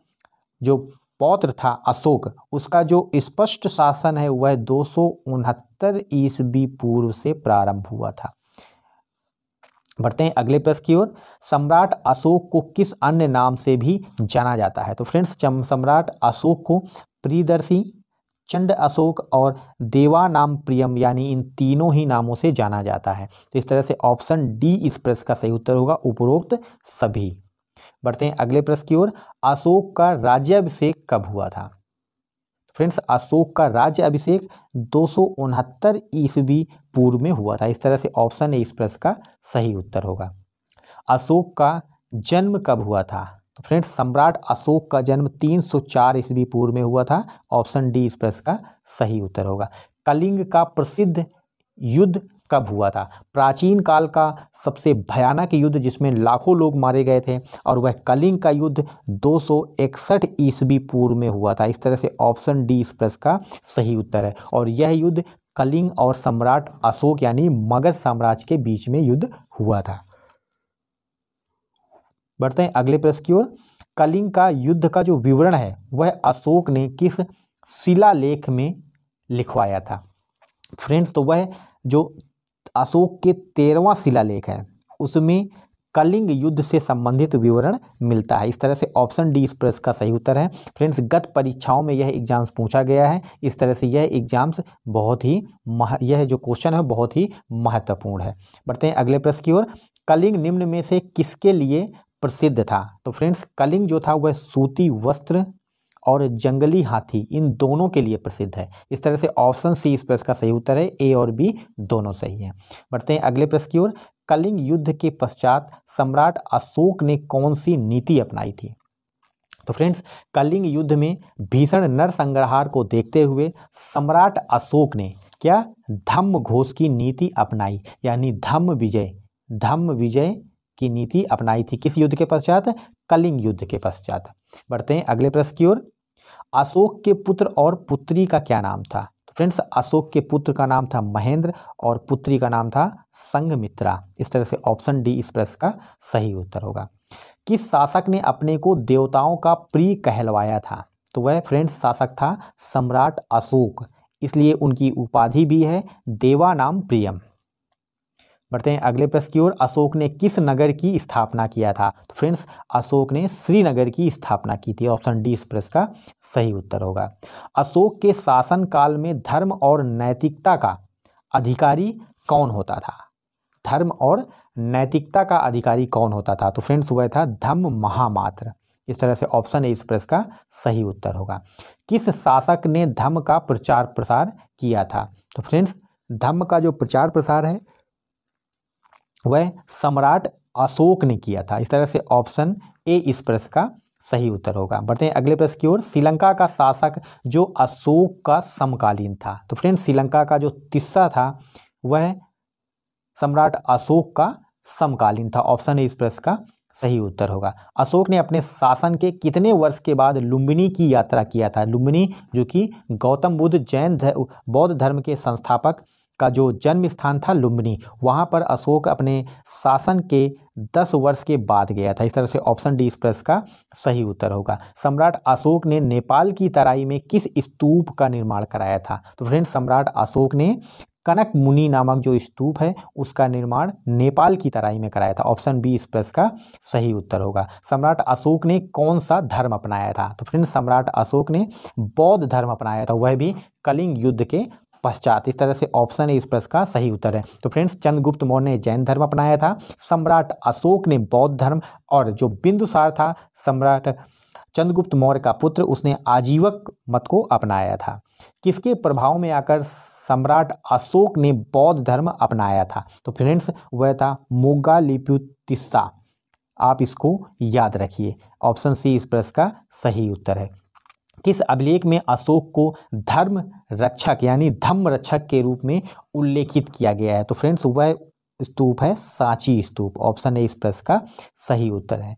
जो पौत्र था अशोक उसका जो स्पष्ट शासन है वह दो सौ ईस्वी पूर्व से प्रारंभ हुआ था बढ़ते हैं अगले प्रश्न की ओर सम्राट अशोक को किस अन्य नाम से भी जाना जाता है तो फ्रेंड्स सम्राट अशोक को प्रियदर्शी चंड अशोक और देवा नाम प्रियम यानी इन तीनों ही नामों से जाना जाता है तो इस तरह से ऑप्शन डी इस प्रश्न का सही उत्तर होगा उपरोक्त सभी बढ़ते हैं अगले प्रश्न की ओर अशोक का राज्याभिषेक कब हुआ था फ्रेंड्स अशोक का राज्य अभिषेक दो सौ उनहत्तर ईस्वी पूर्व में हुआ था इस तरह से ऑप्शन ए इस प्रश्न का सही उत्तर होगा अशोक का जन्म कब हुआ था तो फ्रेंड्स सम्राट अशोक का जन्म 304 ईस्वी पूर्व में हुआ था ऑप्शन डी इस प्रश्न का सही उत्तर होगा कलिंग का प्रसिद्ध युद्ध कब हुआ था प्राचीन काल का सबसे भयानक युद्ध जिसमें लाखों लोग मारे गए थे और वह कलिंग का युद्ध दो ईस्वी पूर्व में हुआ था इस तरह से ऑप्शन डी इस प्रश्न का सही उत्तर है और यह युद्ध कलिंग और सम्राट अशोक यानी मगध साम्राज्य के बीच में युद्ध हुआ था बढ़ते हैं अगले प्रश्न की ओर कलिंग का युद्ध का जो विवरण है वह अशोक ने किस शिलालेख में लिखवाया था फ्रेंड्स तो वह जो अशोक के तेरहवा शिलालेख है उसमें कलिंग युद्ध से संबंधित विवरण मिलता है इस तरह से ऑप्शन डी इस प्रश्न का सही उत्तर है फ्रेंड्स गत परीक्षाओं में यह एग्जाम्स पूछा गया है इस तरह से यह एग्जाम्स बहुत ही मह यह जो क्वेश्चन है बहुत ही महत्वपूर्ण है बढ़ते हैं अगले प्रश्न की ओर कलिंग निम्न में से किसके लिए प्रसिद्ध था तो फ्रेंड्स कलिंग जो था वह सूती वस्त्र और जंगली हाथी इन दोनों के लिए प्रसिद्ध है इस तरह से ऑप्शन सी इस प्रश्न का सही उत्तर है ए और बी दोनों सही है बढ़ते हैं अगले प्रश्न की ओर कलिंग युद्ध के पश्चात सम्राट अशोक ने कौन सी नीति अपनाई थी तो फ्रेंड्स कलिंग युद्ध में भीषण नरसंग्रहार को देखते हुए सम्राट अशोक ने क्या धम्म घोष की नीति अपनाई यानी धम्म विजय धम्म विजय की नीति अपनाई थी किस युद्ध के पश्चात कलिंग युद्ध के पश्चात बढ़ते हैं अगले प्रश्न की ओर अशोक के पुत्र और पुत्री का क्या नाम था तो फ्रेंड्स अशोक के पुत्र का नाम था महेंद्र और पुत्री का नाम था संगमित्रा इस तरह से ऑप्शन डी इस प्रश्न का सही उत्तर होगा किस शासक ने अपने को देवताओं का प्रिय कहलवाया था तो वह फ्रेंड्स शासक था सम्राट अशोक इसलिए उनकी उपाधि भी है देवा नाम प्रियम बढ़ते हैं अगले प्रश्न की ओर अशोक ने किस नगर की स्थापना किया था तो फ्रेंड्स अशोक ने श्रीनगर की स्थापना की थी ऑप्शन डी इस प्रश्न का सही उत्तर होगा अशोक के शासनकाल में धर्म और नैतिकता का अधिकारी कौन होता था धर्म और नैतिकता का अधिकारी कौन होता था तो फ्रेंड्स वह था धम्म महामात्र इस तरह से ऑप्शन ए इस प्रश्न का सही उत्तर होगा किस शासक ने धम्म का प्रचार प्रसार किया था तो फ्रेंड्स धम्म का जो प्रचार प्रसार है वह सम्राट अशोक ने किया था इस तरह से ऑप्शन ए इस प्रश्न का सही उत्तर होगा बढ़ते हैं अगले प्रश्न की ओर श्रीलंका का शासक जो अशोक का समकालीन था तो फ्रेंड श्रीलंका का जो तिस्सा था वह सम्राट अशोक का समकालीन था ऑप्शन ए इस प्रश्न का सही उत्तर होगा अशोक ने अपने शासन के कितने वर्ष के बाद लुम्बिनी की यात्रा किया था लुम्बिनी जो कि गौतम बुद्ध जैन बौद्ध धर्म के संस्थापक का जो जन्म स्थान था लुम्बिनी वहाँ पर अशोक अपने शासन के दस वर्ष के बाद गया था इस तरह से ऑप्शन डी इस प्रश्न का सही उत्तर होगा सम्राट अशोक ने नेपाल की तराई में किस स्तूप का निर्माण कराया था तो फ्रेंड सम्राट अशोक ने कनक मुनि नामक जो स्तूप है उसका निर्माण नेपाल की तराई में कराया था ऑप्शन बी इस प्रश्न का सही उत्तर होगा सम्राट अशोक ने कौन सा धर्म अपनाया था तो फ्रेंड सम्राट अशोक ने बौद्ध धर्म अपनाया था वह भी कलिंग युद्ध के पश्चात इस तरह से ऑप्शन इस प्रश्न का सही उत्तर है तो फ्रेंड्स चंद्रगुप्त मौर्य ने जैन धर्म अपनाया था सम्राट अशोक ने बौद्ध धर्म और जो बिंदुसार था सम्राट चंद्रगुप्त मौर्य का पुत्र उसने आजीवक मत को अपनाया था किसके प्रभाव में आकर सम्राट अशोक ने बौद्ध धर्म अपनाया था तो फ्रेंड्स वह था मोगा लिप्युतिस्सा आप इसको याद रखिए ऑप्शन सी इस प्रश्न का सही उत्तर है किस अभिलेख में अशोक को धर्म रक्षक यानी धम्म रक्षक के रूप में उल्लेखित किया गया है तो फ्रेंड्स वह स्तूप है सांची स्तूप ऑप्शन ए इस प्रश्न का सही उत्तर है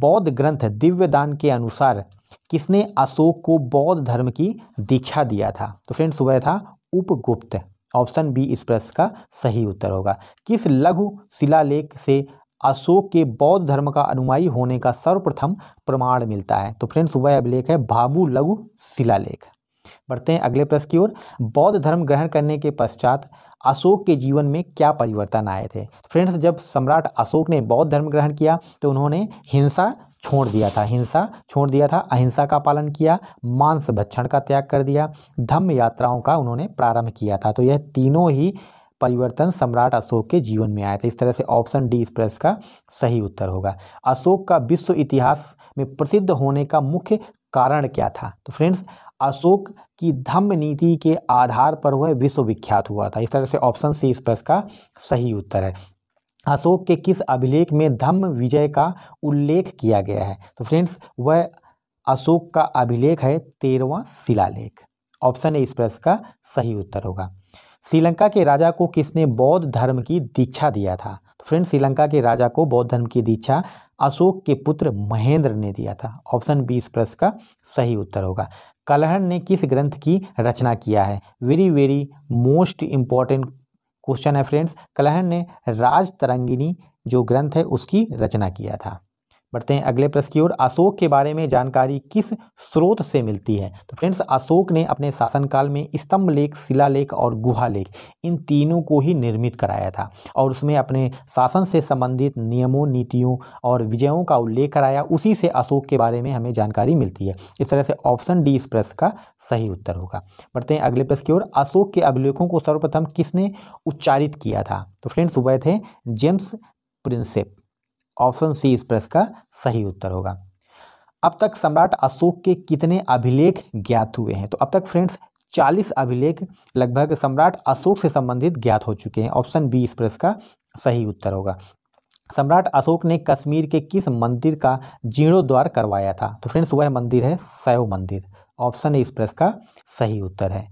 बौद्ध ग्रंथ दिव्य दान के अनुसार किसने अशोक को बौद्ध धर्म की दीक्षा दिया था तो फ्रेंड्स वह था उपगुप्त ऑप्शन बी इस प्रश्न का सही उत्तर होगा किस लघु शिलालेख से अशोक के बौद्ध धर्म का अनुमायी होने का सर्वप्रथम प्रमाण मिलता है तो फ्रेंड्स वह अभिलेख है भाबू लघु शिलालेख बढ़ते हैं अगले प्रश्न की ओर बौद्ध धर्म ग्रहण करने के पश्चात अशोक के जीवन में क्या परिवर्तन आए थे फ्रेंड्स जब सम्राट अशोक ने बौद्ध धर्म ग्रहण किया तो उन्होंने हिंसा छोड़ दिया था हिंसा छोड़ दिया था अहिंसा का पालन किया मांस भक्षण का त्याग कर दिया धम्म यात्राओं का उन्होंने प्रारंभ किया था तो यह तीनों ही परिवर्तन सम्राट अशोक के जीवन में आए थे इस तरह से ऑप्शन डी इस प्रश्न का सही उत्तर होगा अशोक का विश्व इतिहास में प्रसिद्ध होने का मुख्य कारण क्या था तो फ्रेंड्स अशोक की धम्म नीति के आधार पर वह विश्वविख्यात हुआ था इस तरह से ऑप्शन सी इस प्रश्न का सही उत्तर है अशोक के किस अभिलेख में धम्म विजय का उल्लेख किया गया है तो फ्रेंड्स वह अशोक का अभिलेख है तेरवा शिलालेख ऑप्शन ए इस प्रश्न का सही उत्तर होगा श्रीलंका के राजा को किसने बौद्ध धर्म की दीक्षा दिया था तो फ्रेंड्स श्रीलंका के राजा को बौद्ध धर्म की दीक्षा अशोक के पुत्र महेंद्र ने दिया था ऑप्शन बी इस प्रश्न का सही उत्तर होगा कलहन ने किस ग्रंथ की रचना किया है very very most important question है फ्रेंड्स कलहन ने राज तरंगिनी जो ग्रंथ है उसकी रचना किया था बढ़ते हैं अगले प्रश्न की ओर अशोक के बारे में जानकारी किस स्रोत से मिलती है तो फ्रेंड्स अशोक ने अपने शासनकाल में स्तंभ लेख शिला लेख और गुहा लेख इन तीनों को ही निर्मित कराया था और उसमें अपने शासन से संबंधित नियमों नीतियों और विजयों का उल्लेख कराया उसी से अशोक के बारे में हमें जानकारी मिलती है इस तरह से ऑप्शन डी इस प्रश्न का सही उत्तर होगा बढ़ते हैं अगले प्रश्न की ओर अशोक के अभिलेखों को सर्वप्रथम किसने उच्चारित किया था तो फ्रेंड्स वह थे जेम्स प्रिंसेप ऑप्शन सी इस प्रश्न का सही उत्तर होगा अब तक सम्राट अशोक के कितने अभिलेख ज्ञात हुए हैं तो अब तक फ्रेंड्स चालीस अभिलेख लगभग सम्राट अशोक से संबंधित ज्ञात हो चुके हैं ऑप्शन बी इस प्रश्न का सही उत्तर होगा सम्राट अशोक ने कश्मीर के किस मंदिर का जीर्णोद्वार करवाया था तो फ्रेंड्स वह मंदिर है सैव मंदिर ऑप्शन ए इस प्रश्न का सही उत्तर है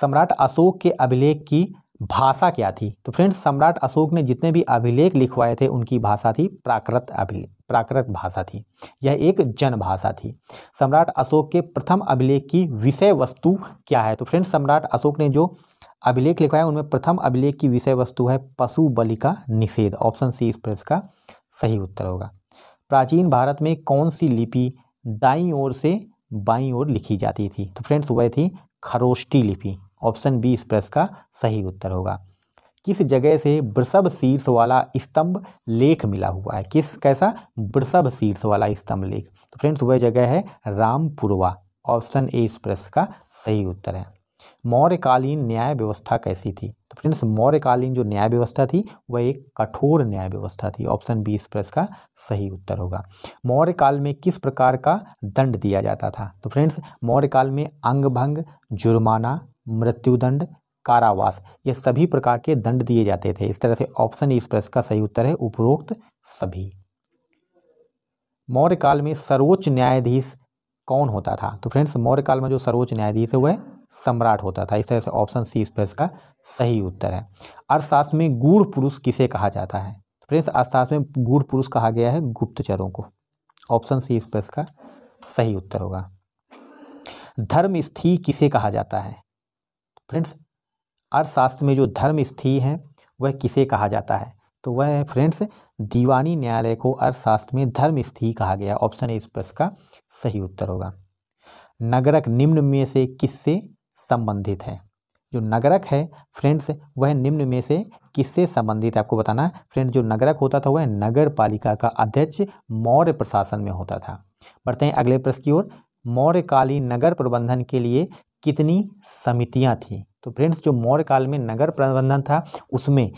सम्राट अशोक के अभिलेख की भाषा क्या थी तो फ्रेंड्स सम्राट अशोक ने जितने भी अभिलेख लिखवाए थे उनकी भाषा थी प्राकृत अभिलेख प्राकृत भाषा थी यह एक जन भाषा थी सम्राट अशोक के प्रथम अभिलेख की विषय वस्तु क्या है तो फ्रेंड्स सम्राट अशोक ने जो अभिलेख लिखवाया उनमें प्रथम अभिलेख की विषय वस्तु है पशु बलि का निषेध ऑप्शन सी इस प्रश्न का सही उत्तर होगा प्राचीन भारत में कौन सी लिपि दाई ओर से बाई ओर लिखी जाती थी तो फ्रेंड्स वह थी खरोष्टी लिपि ऑप्शन बी इस प्रश्न का सही उत्तर होगा किस जगह से वृषभ शीर्ष वाला स्तंभ लेख मिला हुआ है किस कैसा वृषभ शीर्ष वाला स्तंभ लेख तो फ्रेंड्स वह जगह है रामपुरवा ऑप्शन ए इस प्रश्न का सही उत्तर है मौर्यकालीन न्याय व्यवस्था कैसी थी तो फ्रेंड्स मौर्यकालीन जो न्याय व्यवस्था थी वह एक कठोर न्याय व्यवस्था थी ऑप्शन बी इस प्रश्न का सही उत्तर होगा मौर्य काल में किस प्रकार का दंड दिया जाता था तो फ्रेंड्स मौर्य काल में अंग भंग जुर्माना मृत्युदंड कारावास ये सभी प्रकार के दंड दिए जाते थे इस तरह से ऑप्शन इस प्रश्न का सही उत्तर है उपरोक्त सभी मौर्य काल में सर्वोच्च न्यायाधीश कौन होता था तो फ्रेंड्स मौर्य काल में जो सर्वोच्च न्यायाधीश है वह सम्राट होता था इस तरह से ऑप्शन सी इस प्रश्न का सही उत्तर है अर्थशास्त्र में गूढ़ पुरुष किसे कहा जाता है तो फ्रेंड्स अर्थशास्त्र में गूढ़ पुरुष कहा गया है गुप्तचरों को ऑप्शन सी इस प्रश्न का सही उत्तर होगा धर्म स्थी किसे कहा जाता है फ्रेंड्स अर्थशास्त्र में जो धर्म स्थी है वह किसे कहा जाता है तो वह है फ्रेंड्स दीवानी न्यायालय को अर्थशास्त्र में धर्म स्थी कहा गया ऑप्शन ए इस प्रश्न का सही उत्तर होगा नगरक निम्न में से किससे संबंधित है जो नगरक है फ्रेंड्स वह निम्न में से किससे संबंधित है आपको बताना है फ्रेंड्स जो नगरक होता था वह नगर पालिका का अध्यक्ष मौर्य प्रशासन में होता था बढ़ते हैं अगले प्रश्न की ओर मौर्यकालीन नगर प्रबंधन के लिए कितनी समितियाँ थीं तो फ्रेंड्स जो मौर्य काल में नगर प्रबंधन था उसमें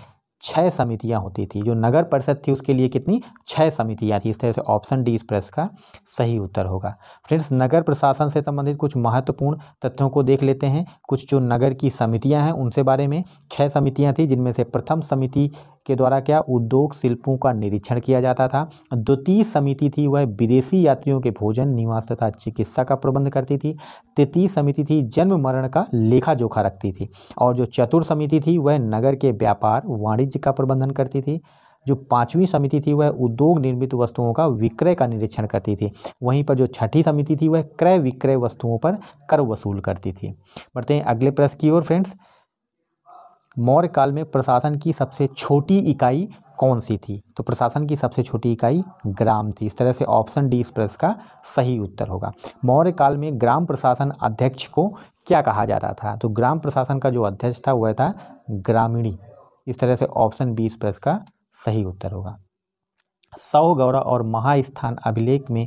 छः समितियाँ होती थी जो नगर परिषद थी उसके लिए कितनी छः समितियाँ थी इस तरह से ऑप्शन डी इस प्रश्न का सही उत्तर होगा फ्रेंड्स नगर प्रशासन से संबंधित कुछ महत्वपूर्ण तथ्यों को देख लेते हैं कुछ जो नगर की समितियाँ हैं उनसे बारे में छः समितियाँ थी जिनमें से प्रथम समिति के द्वारा क्या उद्योग शिल्पों का निरीक्षण किया जाता था द्वितीय समिति थी वह विदेशी यात्रियों के भोजन निवास तथा चिकित्सा का प्रबंध करती थी तृतीय समिति थी जन्म मरण का लेखा जोखा रखती थी और जो चतुर समिति थी वह नगर के व्यापार वाणिज्य का प्रबंधन करती थी जो पांचवी समिति थी वह उद्योग निर्मित वस्तुओं का विक्रय का निरीक्षण करती थी वहीं पर जो छठी समिति थी वह क्रय विक्रय वस्तुओं पर कर वसूल करती थी बढ़ते हैं अगले प्रश्न की ओर फ्रेंड्स मौर्य काल में प्रशासन की सबसे छोटी इकाई कौन सी थी तो प्रशासन की सबसे छोटी इकाई ग्राम थी इस तरह से ऑप्शन डी इस प्रश्न का सही उत्तर होगा मौर्य काल में ग्राम प्रशासन अध्यक्ष को क्या कहा जाता था तो ग्राम प्रशासन का जो अध्यक्ष था वह था ग्रामीणी इस तरह से ऑप्शन बी इस प्रश्न का सही उत्तर होगा सौ गौरव और महास्थान अभिलेख में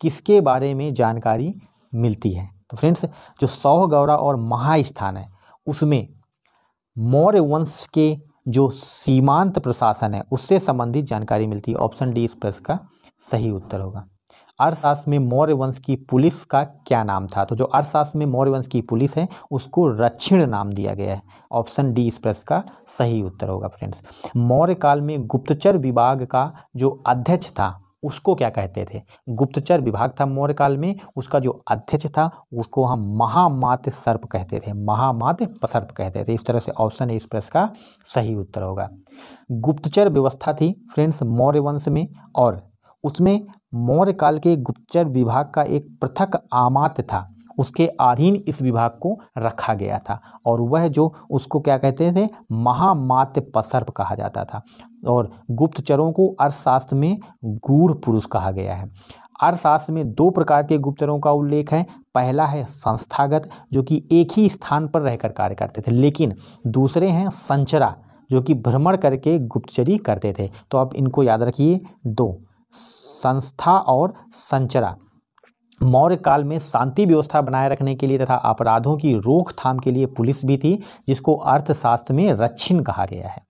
किसके बारे में जानकारी मिलती है तो फ्रेंड्स जो सौ गौरा और महास्थान है उसमें मौर्य वंश के जो सीमांत प्रशासन है उससे संबंधित जानकारी मिलती है ऑप्शन डी इस प्रश्न का सही उत्तर होगा अर्थशास्त्र में मौर्य वंश की पुलिस का क्या नाम था तो जो अर्थशास्त्र में मौर्य वंश की पुलिस है उसको रक्षिण नाम दिया गया है ऑप्शन डी इस प्रश्न का सही उत्तर होगा फ्रेंड्स मौर्य काल में गुप्तचर विभाग का जो अध्यक्ष था उसको क्या कहते थे गुप्तचर विभाग था मौर्य काल में उसका जो अध्यक्ष था उसको हम महामात सर्प कहते थे महामात सर्प कहते थे इस तरह से ऑप्शन है इस प्रश्न का सही उत्तर होगा गुप्तचर व्यवस्था थी फ्रेंड्स मौर्य वंश में और उसमें मौर्य काल के गुप्तचर विभाग का एक पृथक आमात्य था उसके अधीन इस विभाग को रखा गया था और वह जो उसको क्या कहते थे महामात्य पसर्प कहा जाता था और गुप्तचरों को अर्थशास्त्र में गूढ़ पुरुष कहा गया है अर्थशास्त्र में दो प्रकार के गुप्तचरों का उल्लेख है पहला है संस्थागत जो कि एक ही स्थान पर रहकर कार्य करते थे लेकिन दूसरे हैं संचरा जो कि भ्रमण करके गुप्तचरी करते थे तो आप इनको याद रखिए दो संस्था और संचरा मौर्य काल में शांति व्यवस्था बनाए रखने के लिए तथा अपराधों की रोकथाम के लिए पुलिस भी थी जिसको अर्थशास्त्र में रक्षिण कहा गया है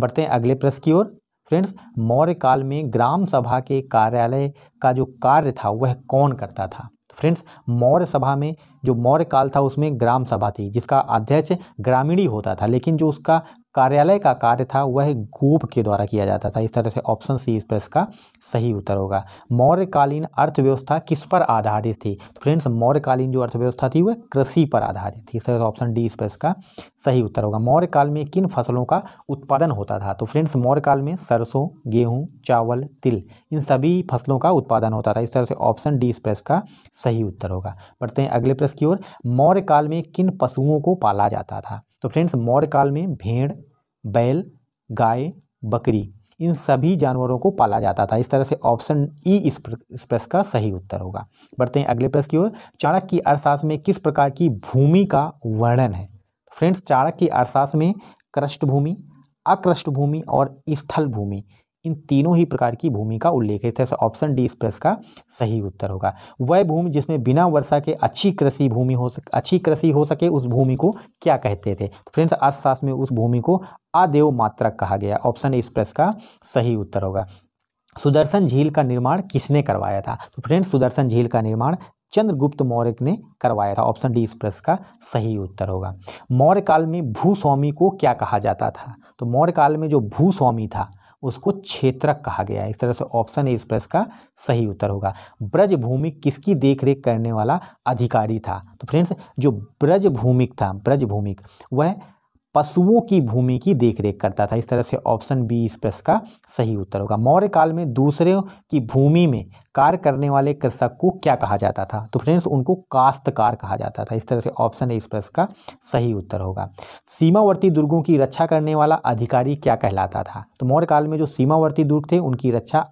बढ़ते हैं अगले प्रश्न की ओर फ्रेंड्स मौर्य काल में ग्राम सभा के कार्यालय का जो कार्य था वह कौन करता था फ्रेंड्स मौर्य सभा में जो मौर्य काल था उसमें ग्राम सभा थी जिसका अध्यक्ष ग्रामीणी होता था लेकिन जो उसका कार्यालय का कार्य था वह गोप के द्वारा किया जाता था इस तरह से ऑप्शन सी इस पर इसका सही उत्तर होगा मौर्यकालीन अर्थव्यवस्था किस पर आधारित थी तो फ्रेंड्स मौर्यकालीन जो अर्थव्यवस्था थी वह कृषि पर आधारित थी इस तरह से ऑप्शन डी इस पर इसका सही उत्तर होगा मौर्यकाल में किन फसलों का उत्पादन होता था तो फ्रेंड्स मौर्यकाल में सरसों गेहूँ चावल तिल इन सभी फसलों का उत्पादन होता था इस तरह से ऑप्शन डी इस पर इसका सही उत्तर होगा बढ़ते हैं अगले प्रश्न की ओर मौर्यकाल में किन पशुओं को पाला जाता था तो फ्रेंड्स मौर्य काल में भेड़ बैल गाय बकरी इन सभी जानवरों को पाला जाता था इस तरह से ऑप्शन ई e इस प्रश्न का सही उत्तर होगा बढ़ते हैं अगले प्रश्न की ओर चाणक्य की अर्थशास्त्र में किस प्रकार की भूमि का वर्णन है फ्रेंड्स चाणक्य की अर्थशास्त्र में कृष्ठभूमि अकृष्ठभूमि और स्थल भूमि इन तीनों ही प्रकार की भूमि का उल्लेख है इस ऑप्शन डी इस प्रश्न का सही उत्तर होगा वह भूमि जिसमें बिना वर्षा के अच्छी कृषि भूमि हो सके अच्छी कृषि हो सके उस भूमि को क्या कहते थे तो फ्रेंड्स अर्थशास्त्र में उस भूमि को आदेव मात्रक कहा गया ऑप्शन इस प्रश्न का सही उत्तर होगा सुदर्शन झील का निर्माण किसने करवाया था तो फ्रेंड्स सुदर्शन झील का निर्माण चंद्रगुप्त मौर्य ने करवाया था ऑप्शन डी इस प्रश्न का सही उत्तर होगा मौर्य काल में भूस्वामी को क्या कहा जाता था तो मौर्य काल में जो भूस्वामी था उसको क्षेत्रक कहा गया है इस तरह से ऑप्शन ए इस प्रश्न का सही उत्तर होगा ब्रज भूमि किसकी देखरेख करने वाला अधिकारी था तो फ्रेंड्स जो ब्रज भूमिक था ब्रज भूमिक वह पशुओं की भूमि की देखरेख करता था इस तरह से ऑप्शन बी इस प्रश्न का सही उत्तर होगा मौर्य काल में दूसरे की भूमि में कार्य करने वाले कृषक को क्या कहा जाता था तो फ्रेंड्स उनको काश्तकार कहा जाता था इस तरह से ऑप्शन ए इस प्रश्न का सही उत्तर होगा सीमावर्ती दुर्गों की रक्षा करने वाला अधिकारी क्या कहलाता था तो मौर्य काल में जो सीमावर्ती दुर्ग थे उनकी रक्षा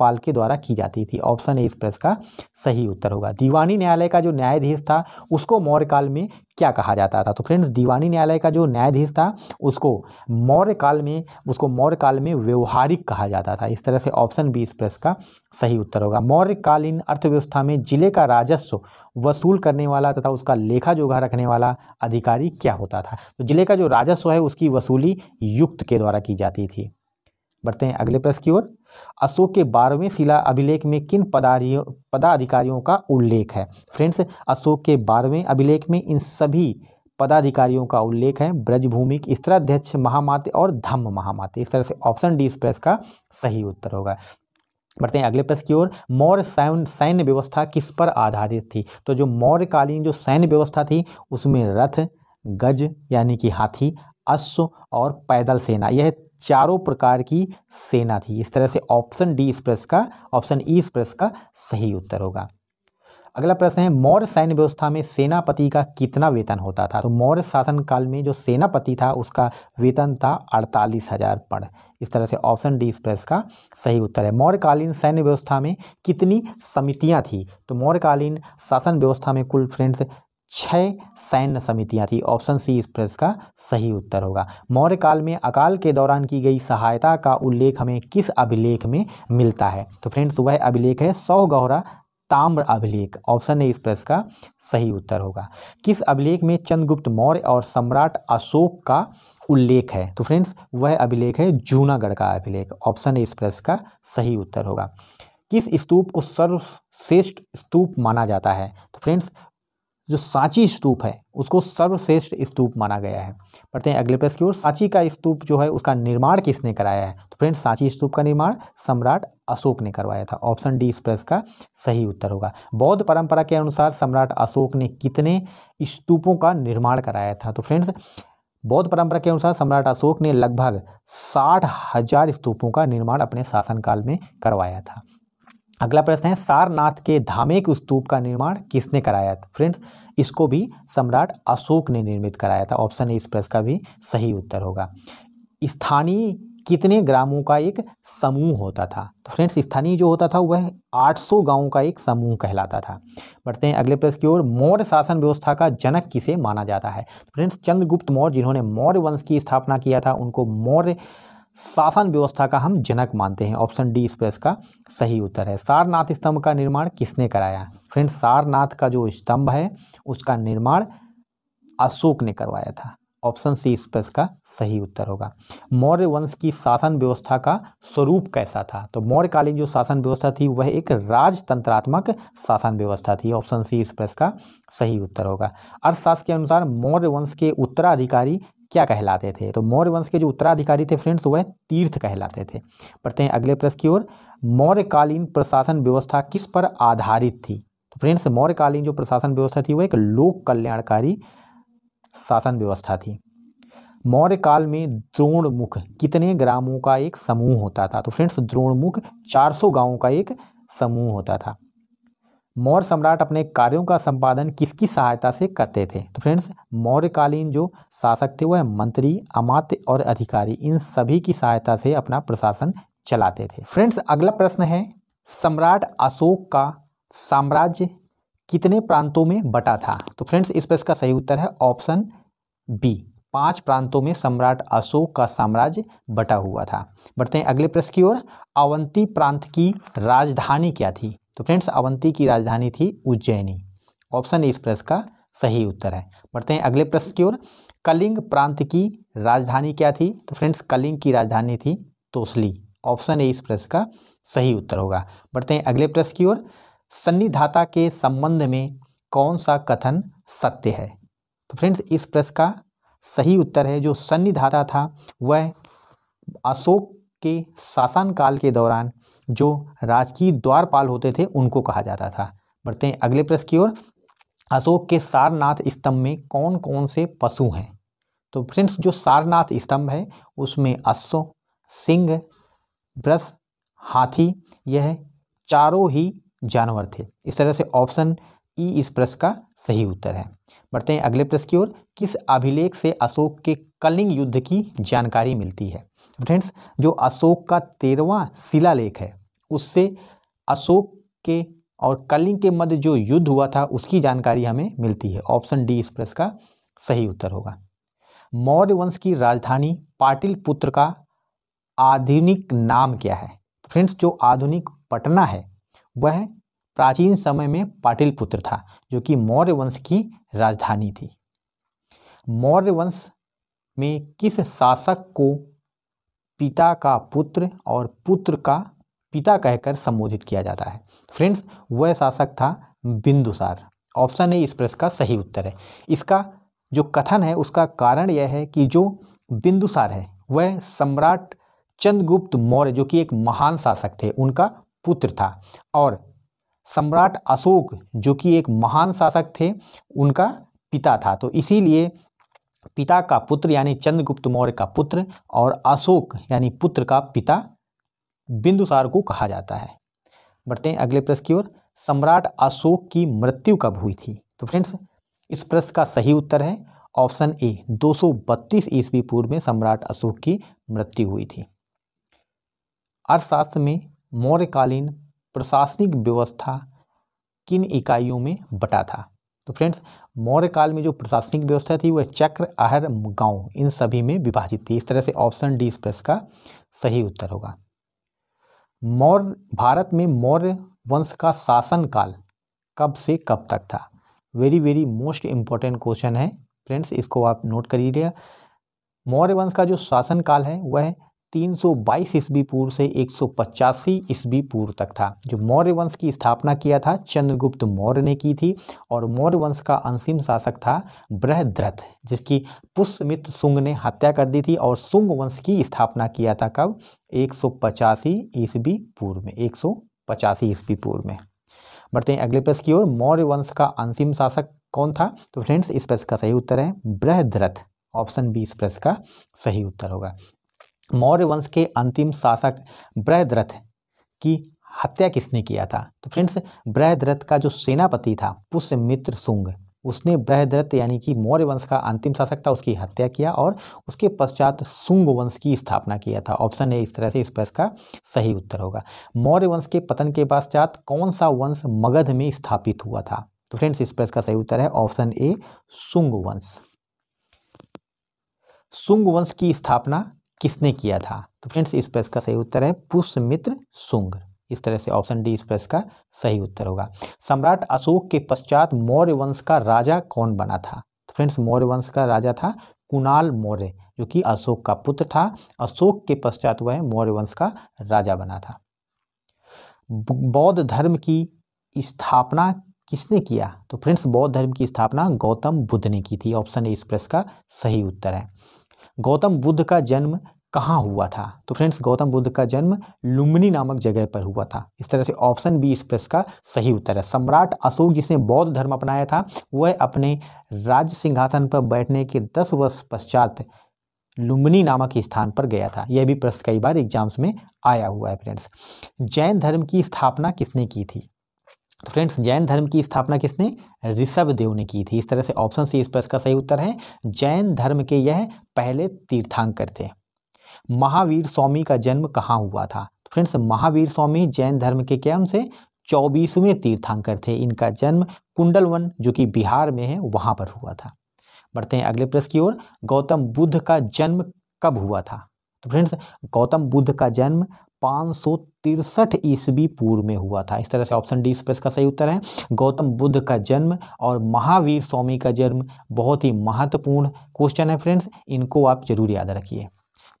पाल के द्वारा की जाती थी ऑप्शन ए इस प्रश्न का सही उत्तर होगा दीवानी न्यायालय का जो न्यायाधीश था उसको मौर्य काल में क्या कहा जाता था तो फ्रेंड्स दीवानी न्यायालय का जो न्यायाधीश था उसको मौर्य काल में उसको मौर्य काल में व्यवहारिक कहा जाता था इस तरह से ऑप्शन बी इस प्रश्न का सही उत्तर होगा मौर्यकालीन अर्थव्यवस्था में जिले का राजस्व वसूल करने वाला तथा उसका लेखा जोखा रखने वाला अधिकारी क्या होता था तो जिले का जो राजस्व है उसकी वसूली युक्त के द्वारा की जाती थी बढ़ते हैं अगले प्रश्न की ओर अशोक के बारहवें शिला अभिलेख में किन पदारियों पदाधिकारियों का उल्लेख है फ्रेंड्स अशोक के बारहवें अभिलेख में इन सभी पदाधिकारियों का उल्लेख है ब्रजभूमिक स्त्राध्यक्ष महामाते और धम्म महामाते इस तरह से ऑप्शन डी इस प्रेस का सही उत्तर होगा बढ़ते हैं अगले प्रश्न की ओर मौर्य सैन सैन्य व्यवस्था किस पर आधारित थी तो जो मौर्यकालीन जो सैन्य व्यवस्था थी उसमें रथ गज यानी कि हाथी अश्व और पैदल सेना यह चारों प्रकार की सेना थी इस तरह से ऑप्शन डी इस प्रश्न का ऑप्शन ई इस प्रश्न का सही उत्तर होगा अगला प्रश्न है मौर्य सैन्य व्यवस्था में सेनापति का कितना वेतन होता था तो मौर्य शासनकाल में जो सेनापति था उसका वेतन था अड़तालीस हज़ार पर इस तरह से ऑप्शन डी इस प्रश्न का सही उत्तर है मौर्यकालीन सैन्य व्यवस्था में कितनी समितियाँ थी तो मौर्यकालीन शासन व्यवस्था में कुल फ्रेंड्स छः सैन्य समितियां थी ऑप्शन सी इस प्रश्न का सही उत्तर होगा मौर्य काल में अकाल के दौरान की गई सहायता का उल्लेख हमें किस अभिलेख में मिलता है तो फ्रेंड्स वह अभिलेख है सौ गौरा ताम्र अभिलेख ऑप्शन ए इस प्रश्न का सही उत्तर होगा किस अभिलेख में चंद्रगुप्त मौर्य और सम्राट अशोक का उल्लेख है तो फ्रेंड्स वह अभिलेख है जूनागढ़ का अभिलेख ऑप्शन ए इस प्रश्न का सही उत्तर होगा किस स्तूप को सर्वश्रेष्ठ स्तूप माना जाता है तो फ्रेंड्स जो सांची स्तूप है उसको सर्वश्रेष्ठ स्तूप माना गया है पढ़ते हैं अगले प्रश्न की ओर सांची का स्तूप जो है उसका निर्माण किसने कराया है तो फ्रेंड सांची स्तूप का निर्माण सम्राट अशोक ने करवाया था ऑप्शन डी इस प्रश्न का सही उत्तर होगा बौद्ध परंपरा के अनुसार सम्राट अशोक ने कितने स्तूपों का निर्माण कराया था तो फ्रेंड्स बौद्ध परंपरा के अनुसार सम्राट अशोक ने लगभग साठ हजार स्तूपों का निर्माण अपने शासनकाल में करवाया था अगला प्रश्न है सारनाथ के धामे के स्तूप का निर्माण किसने कराया था फ्रेंड्स इसको भी सम्राट अशोक ने निर्मित कराया था ऑप्शन ए इस प्रश्न का भी सही उत्तर होगा स्थानीय कितने ग्रामों का एक समूह होता था तो फ्रेंड्स स्थानीय जो होता था वह 800 गांवों का एक समूह कहलाता था बढ़ते हैं अगले प्रश्न की ओर मौर्य शासन व्यवस्था का जनक किसे माना जाता है फ्रेंड्स चंद्रगुप्त मौर्य जिन्होंने मौर्य वंश की स्थापना किया था उनको मौर्य शासन व्यवस्था का हम जनक मानते हैं ऑप्शन डी इस प्रश्न का सही उत्तर है सारनाथ स्तंभ का निर्माण किसने कराया फ्रेंड सारनाथ का जो स्तंभ है उसका निर्माण अशोक ने करवाया था ऑप्शन सी इस प्रश्न का सही उत्तर होगा मौर्य वंश की शासन व्यवस्था का स्वरूप कैसा था तो मौर्यकालीन जो शासन व्यवस्था थी वह एक राजतंत्रात्मक शासन व्यवस्था थी ऑप्शन सी इस प्रश्न का सही उत्तर होगा अर्थशास्त्र के अनुसार मौर्य वंश के उत्तराधिकारी क्या कहलाते थे तो मौर्य वंश के जो उत्तराधिकारी थे फ्रेंड्स वह तीर्थ कहलाते थे पढ़ते हैं अगले प्रश्न की ओर मौर्यकालीन प्रशासन व्यवस्था किस पर आधारित थी तो फ्रेंड्स मौर्यकालीन जो प्रशासन व्यवस्था थी वह एक लोक कल्याणकारी शासन व्यवस्था थी मौर्य काल में द्रोणमुख कितने ग्रामों का एक समूह होता था तो फ्रेंड्स द्रोणमुख सौ गांवों का एक समूह होता था मौर्य सम्राट अपने कार्यों का संपादन किसकी सहायता से करते थे तो फ्रेंड्स मौर्यकालीन जो शासक थे वह मंत्री अमात्य और अधिकारी इन सभी की सहायता से अपना प्रशासन चलाते थे फ्रेंड्स अगला प्रश्न है सम्राट अशोक का साम्राज्य कितने प्रांतों में बटा था तो फ्रेंड्स इस प्रश्न का सही उत्तर है ऑप्शन बी पांच प्रांतों में सम्राट अशोक का साम्राज्य बटा हुआ था बढ़ते हैं अगले प्रश्न की ओर अवंती प्रांत की राजधानी क्या थी तो फ्रेंड्स अवंती की राजधानी थी उज्जैनी ऑप्शन इस प्रश्न का सही उत्तर है बढ़ते हैं अगले प्रश्न की ओर कलिंग प्रांत की राजधानी क्या थी तो फ्रेंड्स कलिंग की राजधानी थी तोसली ऑप्शन ए इस प्रश्न का सही उत्तर होगा बढ़ते हैं अगले प्रश्न की ओर सन्निधाता के संबंध में कौन सा कथन सत्य है तो फ्रेंड्स इस प्रश्न का सही उत्तर है जो सन्निधाता था वह अशोक के शासनकाल के दौरान जो राजकीय द्वारपाल होते थे उनको कहा जाता था बढ़ते हैं अगले प्रश्न की ओर अशोक के सारनाथ स्तंभ में कौन कौन से पशु हैं तो फ्रेंड्स जो सारनाथ स्तंभ है उसमें अश्व सिंह ब्रश हाथी यह चारों ही जानवर थे इस तरह से ऑप्शन ई इस प्रश्न का सही उत्तर है बढ़ते हैं अगले प्रश्न की ओर किस अभिलेख से अशोक के कलिंग युद्ध की जानकारी मिलती है फ्रेंड्स जो अशोक का तेरहवा शिलालेख है उससे अशोक के और कलिंग के मध्य जो युद्ध हुआ था उसकी जानकारी हमें मिलती है ऑप्शन डी इस प्रश्न का सही उत्तर होगा मौर्य वंश की राजधानी पाटिलपुत्र का आधुनिक नाम क्या है फ्रेंड्स जो आधुनिक पटना है वह प्राचीन समय में पाटिलपुत्र था जो कि मौर्य वंश की राजधानी थी मौर्य वंश में किस शासक को पिता का पुत्र और पुत्र का पिता कहकर संबोधित किया जाता है फ्रेंड्स वह शासक था बिंदुसार ऑप्शन ए इस प्रश्न का सही उत्तर है इसका जो कथन है उसका कारण यह है कि जो बिंदुसार है वह सम्राट चंद्रगुप्त मौर्य जो कि एक महान शासक थे उनका पुत्र था और सम्राट अशोक जो कि एक महान शासक थे उनका पिता था तो इसीलिए पिता का पुत्र यानी चंद्रगुप्त मौर्य का पुत्र और अशोक यानी पुत्र का पिता बिंदुसार को कहा जाता है बढ़ते हैं अगले प्रश्न की ओर सम्राट अशोक की मृत्यु कब हुई थी तो फ्रेंड्स इस प्रश्न का सही उत्तर है ऑप्शन ए 232 ईस्वी पूर्व में सम्राट अशोक की मृत्यु हुई थी अर्थशास्त्र में मौर्यकालीन प्रशासनिक व्यवस्था किन इकाइयों में बटा था तो फ्रेंड्स मौर्य काल में जो प्रशासनिक व्यवस्था थी वह चक्र आहर गांव इन सभी में विभाजित थी इस तरह से ऑप्शन डी इस प्रश्न का सही उत्तर होगा मौर्य भारत में मौर्य वंश का शासन काल कब से कब तक था very very most important question है फ्रेंड्स इसको आप नोट करिएगा मौर्य वंश का जो शासन काल है वह तीन सौ बाईस ईस्वी पूर्व से एक सौ पचासी ईस्वी पूर्व तक था जो मौर्य वंश की स्थापना किया था चंद्रगुप्त मौर्य ने की थी और मौर्य वंश का अंतिम शासक था बृहद्रथ जिसकी पुष्यमित्र सुंग ने हत्या कर दी थी और सुंग वंश की स्थापना किया था कब एक सौ पचासी ईस्वी पूर्व में एक सौ पचासी ईस्वी पूर्व में बढ़ते हैं अगले प्रश्न की ओर मौर्य वंश का अंतिम शासक कौन था तो फ्रेंड्स इस प्रश्न का सही उत्तर है बृहद्रथ ऑप्शन बी इस प्रश्न का सही उत्तर होगा मौर्य वंश के अंतिम शासक बृहद्रथ की हत्या किसने किया था तो फ्रेंड्स बृहद्रथ का जो सेनापति था पुष्यमित्र सुंग उसने बृहद्रथ यानी कि मौर्य वंश का अंतिम शासक था उसकी हत्या किया और उसके पश्चात सुंग वंश की स्थापना किया था ऑप्शन ए इस तरह से इस प्रश्न का सही उत्तर होगा मौर्य वंश के पतन के पश्चात कौन सा वंश मगध में स्थापित हुआ था तो फ्रेंड्स इस प्रश्न का सही उत्तर है ऑप्शन ए सुंग वंश सुंग वंश की स्थापना किसने किया था तो फ्रेंड्स इस प्रश्न का सही उत्तर है पुष्यमित्र शुंग इस तरह से ऑप्शन डी इस प्रश्न का सही उत्तर होगा सम्राट अशोक के पश्चात मौर्य वंश का राजा कौन बना था तो फ्रेंड्स मौर्य वंश का राजा था कुणाल मौर्य जो कि अशोक का पुत्र था अशोक के पश्चात वह मौर्य वंश का राजा बना था बौद्ध धर्म की स्थापना किसने किया तो फ्रेंड्स बौद्ध धर्म की स्थापना गौतम बुद्ध ने की थी ऑप्शन ए इस प्रश्न का सही उत्तर है गौतम बुद्ध का जन्म कहाँ हुआ था तो फ्रेंड्स गौतम बुद्ध का जन्म लुम्बिनी नामक जगह पर हुआ था इस तरह से ऑप्शन बी इस प्रश्न का सही उत्तर है सम्राट अशोक जिसने बौद्ध धर्म अपनाया था वह अपने राज्य सिंहासन पर बैठने के दस वर्ष पश्चात लुम्बिनी नामक स्थान पर गया था यह भी प्रश्न कई बार एग्जाम्स में आया हुआ है फ्रेंड्स जैन धर्म की स्थापना किसने की थी तो फ्रेंड्स जैन धर्म की स्थापना किसने ऋषभ देव ने की थी इस तरह से ऑप्शन सी इस प्रश्न का सही उत्तर है जैन धर्म के यह पहले तीर्थांकर थे महावीर स्वामी का जन्म कहाँ हुआ था तो फ्रेंड्स महावीर स्वामी जैन धर्म के क्या से चौबीसवें तीर्थांकर थे इनका जन्म कुंडलवन जो कि बिहार में है वहाँ पर हुआ था बढ़ते हैं अगले प्रश्न की ओर गौतम बुद्ध का जन्म कब हुआ था तो फ्रेंड्स गौतम बुद्ध का जन्म पाँच सौ तिरसठ ईस्वी पूर्व में हुआ था इस तरह से ऑप्शन डी इस का सही उत्तर है गौतम बुद्ध का जन्म और महावीर स्वामी का जन्म बहुत ही महत्वपूर्ण क्वेश्चन है फ्रेंड्स इनको आप जरूर याद रखिए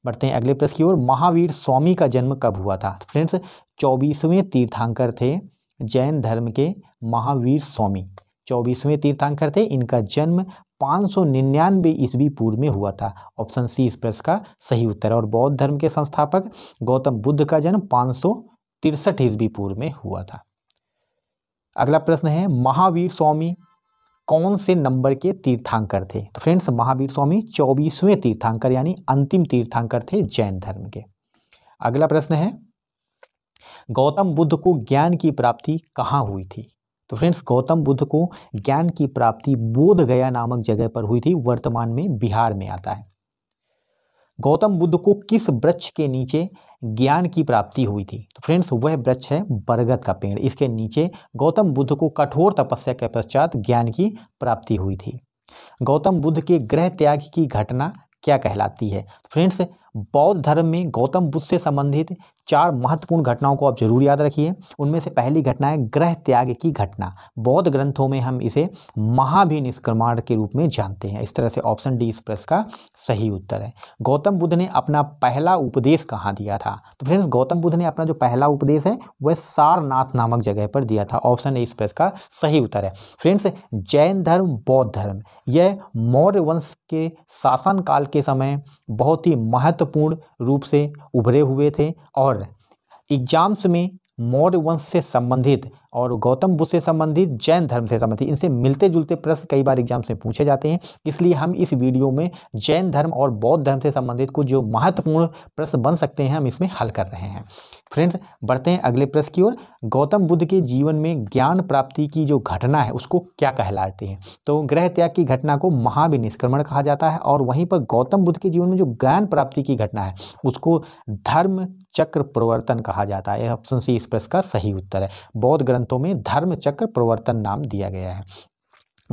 बढ़ते हैं अगले प्रश्न की ओर महावीर स्वामी का जन्म कब हुआ था फ्रेंड्स चौबीसवें तीर्थांकर थे जैन धर्म के महावीर स्वामी चौबीसवें तीर्थांकर थे इनका जन्म 599 ईस्वी पूर्व में हुआ था ऑप्शन सी इस प्रश्न का सही उत्तर है और बौद्ध धर्म के संस्थापक गौतम बुद्ध का जन्म पाँच सौ तिरसठ ईस्वी पूर्व में हुआ था अगला प्रश्न है महावीर स्वामी कौन से नंबर के तीर्थांकर थे तो फ्रेंड्स महावीर स्वामी चौबीसवें तीर्थांकर यानी अंतिम तीर्थांकर थे जैन धर्म के अगला प्रश्न है गौतम बुद्ध को ज्ञान की प्राप्ति कहाँ हुई थी तो फ्रेंड्स गौतम बुद्ध को ज्ञान की प्राप्ति बोध गया नामक जगह पर हुई थी वर्तमान में बिहार में आता है गौतम बुद्ध को किस वृक्ष के नीचे ज्ञान की प्राप्ति हुई थी तो फ्रेंड्स वह वृक्ष है बरगद का पेड़ इसके नीचे गौतम बुद्ध को कठोर तपस्या के पश्चात ज्ञान की प्राप्ति हुई थी गौतम बुद्ध के ग्रह त्याग की घटना क्या कहलाती है तो फ्रेंड्स बौद्ध धर्म में गौतम बुद्ध से संबंधित चार महत्वपूर्ण घटनाओं को आप जरूर याद रखिए उनमें से पहली घटना है ग्रह त्याग की घटना बौद्ध ग्रंथों में हम इसे महाभिनिष्क्रमण के रूप में जानते हैं इस तरह से ऑप्शन डी इस प्रश्न का सही उत्तर है गौतम बुद्ध ने अपना पहला उपदेश कहाँ दिया था तो फ्रेंड्स गौतम बुद्ध ने अपना जो पहला उपदेश है वह सारनाथ नामक जगह पर दिया था ऑप्शन ए इस प्रश्न का सही उत्तर है फ्रेंड्स जैन धर्म बौद्ध धर्म यह मौर्य वंश के शासनकाल के समय बहुत ही महत्वपूर्ण रूप से उभरे हुए थे और एग्जाम्स में मॉड वंश से संबंधित और गौतम बुद्ध से संबंधित जैन धर्म से संबंधित इनसे मिलते जुलते प्रश्न कई बार एग्जाम से पूछे जाते हैं इसलिए हम इस वीडियो में जैन धर्म और बौद्ध धर्म से संबंधित कुछ जो महत्वपूर्ण प्रश्न बन सकते हैं हम इसमें हल कर रहे हैं फ्रेंड्स बढ़ते हैं अगले प्रश्न की ओर गौतम बुद्ध के जीवन में ज्ञान प्राप्ति की जो घटना है उसको क्या कहलाते हैं तो ग्रह त्याग की घटना को महाविनिष्क्रमण कहा जाता है और वहीं पर गौतम बुद्ध के जीवन में जो ज्ञान प्राप्ति की घटना है उसको धर्म चक्र प्रवर्तन कहा जाता है ऑप्शन सी इस प्रश्न का सही उत्तर है बौद्ध ग्रंथ ग्रंथों में धर्म चक्र प्रवर्तन नाम दिया गया है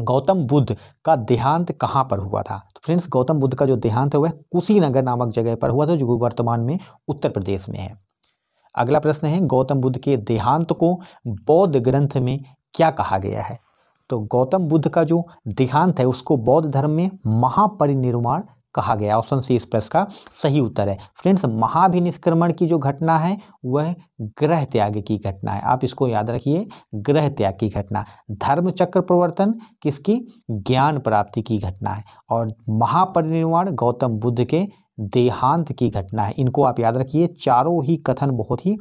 गौतम बुद्ध का देहांत कहाँ पर हुआ था तो फ्रेंड्स गौतम बुद्ध का जो देहांत है वह कुशीनगर नामक जगह पर हुआ था जो वर्तमान में उत्तर प्रदेश में है अगला प्रश्न है गौतम बुद्ध के देहांत को बौद्ध ग्रंथ में क्या कहा गया है तो गौतम बुद्ध का जो देहांत है उसको बौद्ध धर्म में महापरिनिर्वाण कहा गया ऑप्शन सी इस प्रश्न का सही उत्तर है फ्रेंड्स महाभिनिष्क्रमण की जो घटना है वह ग्रह त्याग की घटना है आप इसको याद रखिए ग्रह त्याग की घटना धर्म चक्र प्रवर्तन किसकी ज्ञान प्राप्ति की घटना है और महापरिनिर्वाण गौतम बुद्ध के देहांत की घटना है इनको आप याद रखिए चारों ही कथन बहुत ही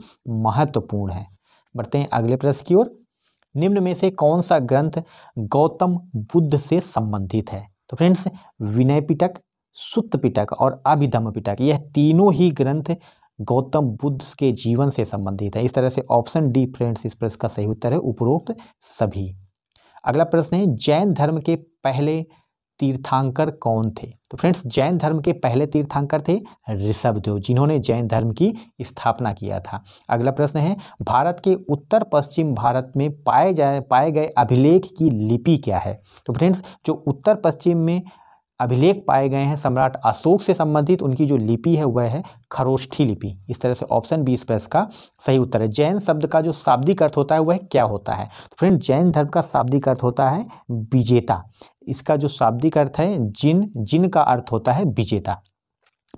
महत्वपूर्ण है बढ़ते हैं अगले प्रश्न की ओर निम्न में से कौन सा ग्रंथ गौतम बुद्ध से संबंधित है तो फ्रेंड्स विनय पिटक सुत्त पिटक और अभिधम पिटक यह तीनों ही ग्रंथ गौतम बुद्ध के जीवन से संबंधित है इस तरह से ऑप्शन डी फ्रेंड्स इस प्रश्न का सही उत्तर है उपरोक्त सभी अगला प्रश्न है जैन धर्म के पहले तीर्थांकर कौन थे तो फ्रेंड्स जैन धर्म के पहले तीर्थांकर थे ऋषभदेव जिन्होंने जैन धर्म की स्थापना किया था अगला प्रश्न है भारत के उत्तर पश्चिम भारत में पाए जाए पाए गए अभिलेख की लिपि क्या है तो फ्रेंड्स जो उत्तर पश्चिम में अभिलेख पाए गए हैं सम्राट अशोक से संबंधित उनकी जो लिपि है वह है खरोष्ठी लिपि इस तरह से ऑप्शन बी इस पर इसका सही उत्तर है जैन शब्द का जो शाब्दिक अर्थ होता है वह क्या होता है तो फ्रेंड जैन धर्म का शाब्दिक अर्थ होता है विजेता इसका जो शाब्दिक अर्थ है जिन जिन का अर्थ होता है विजेता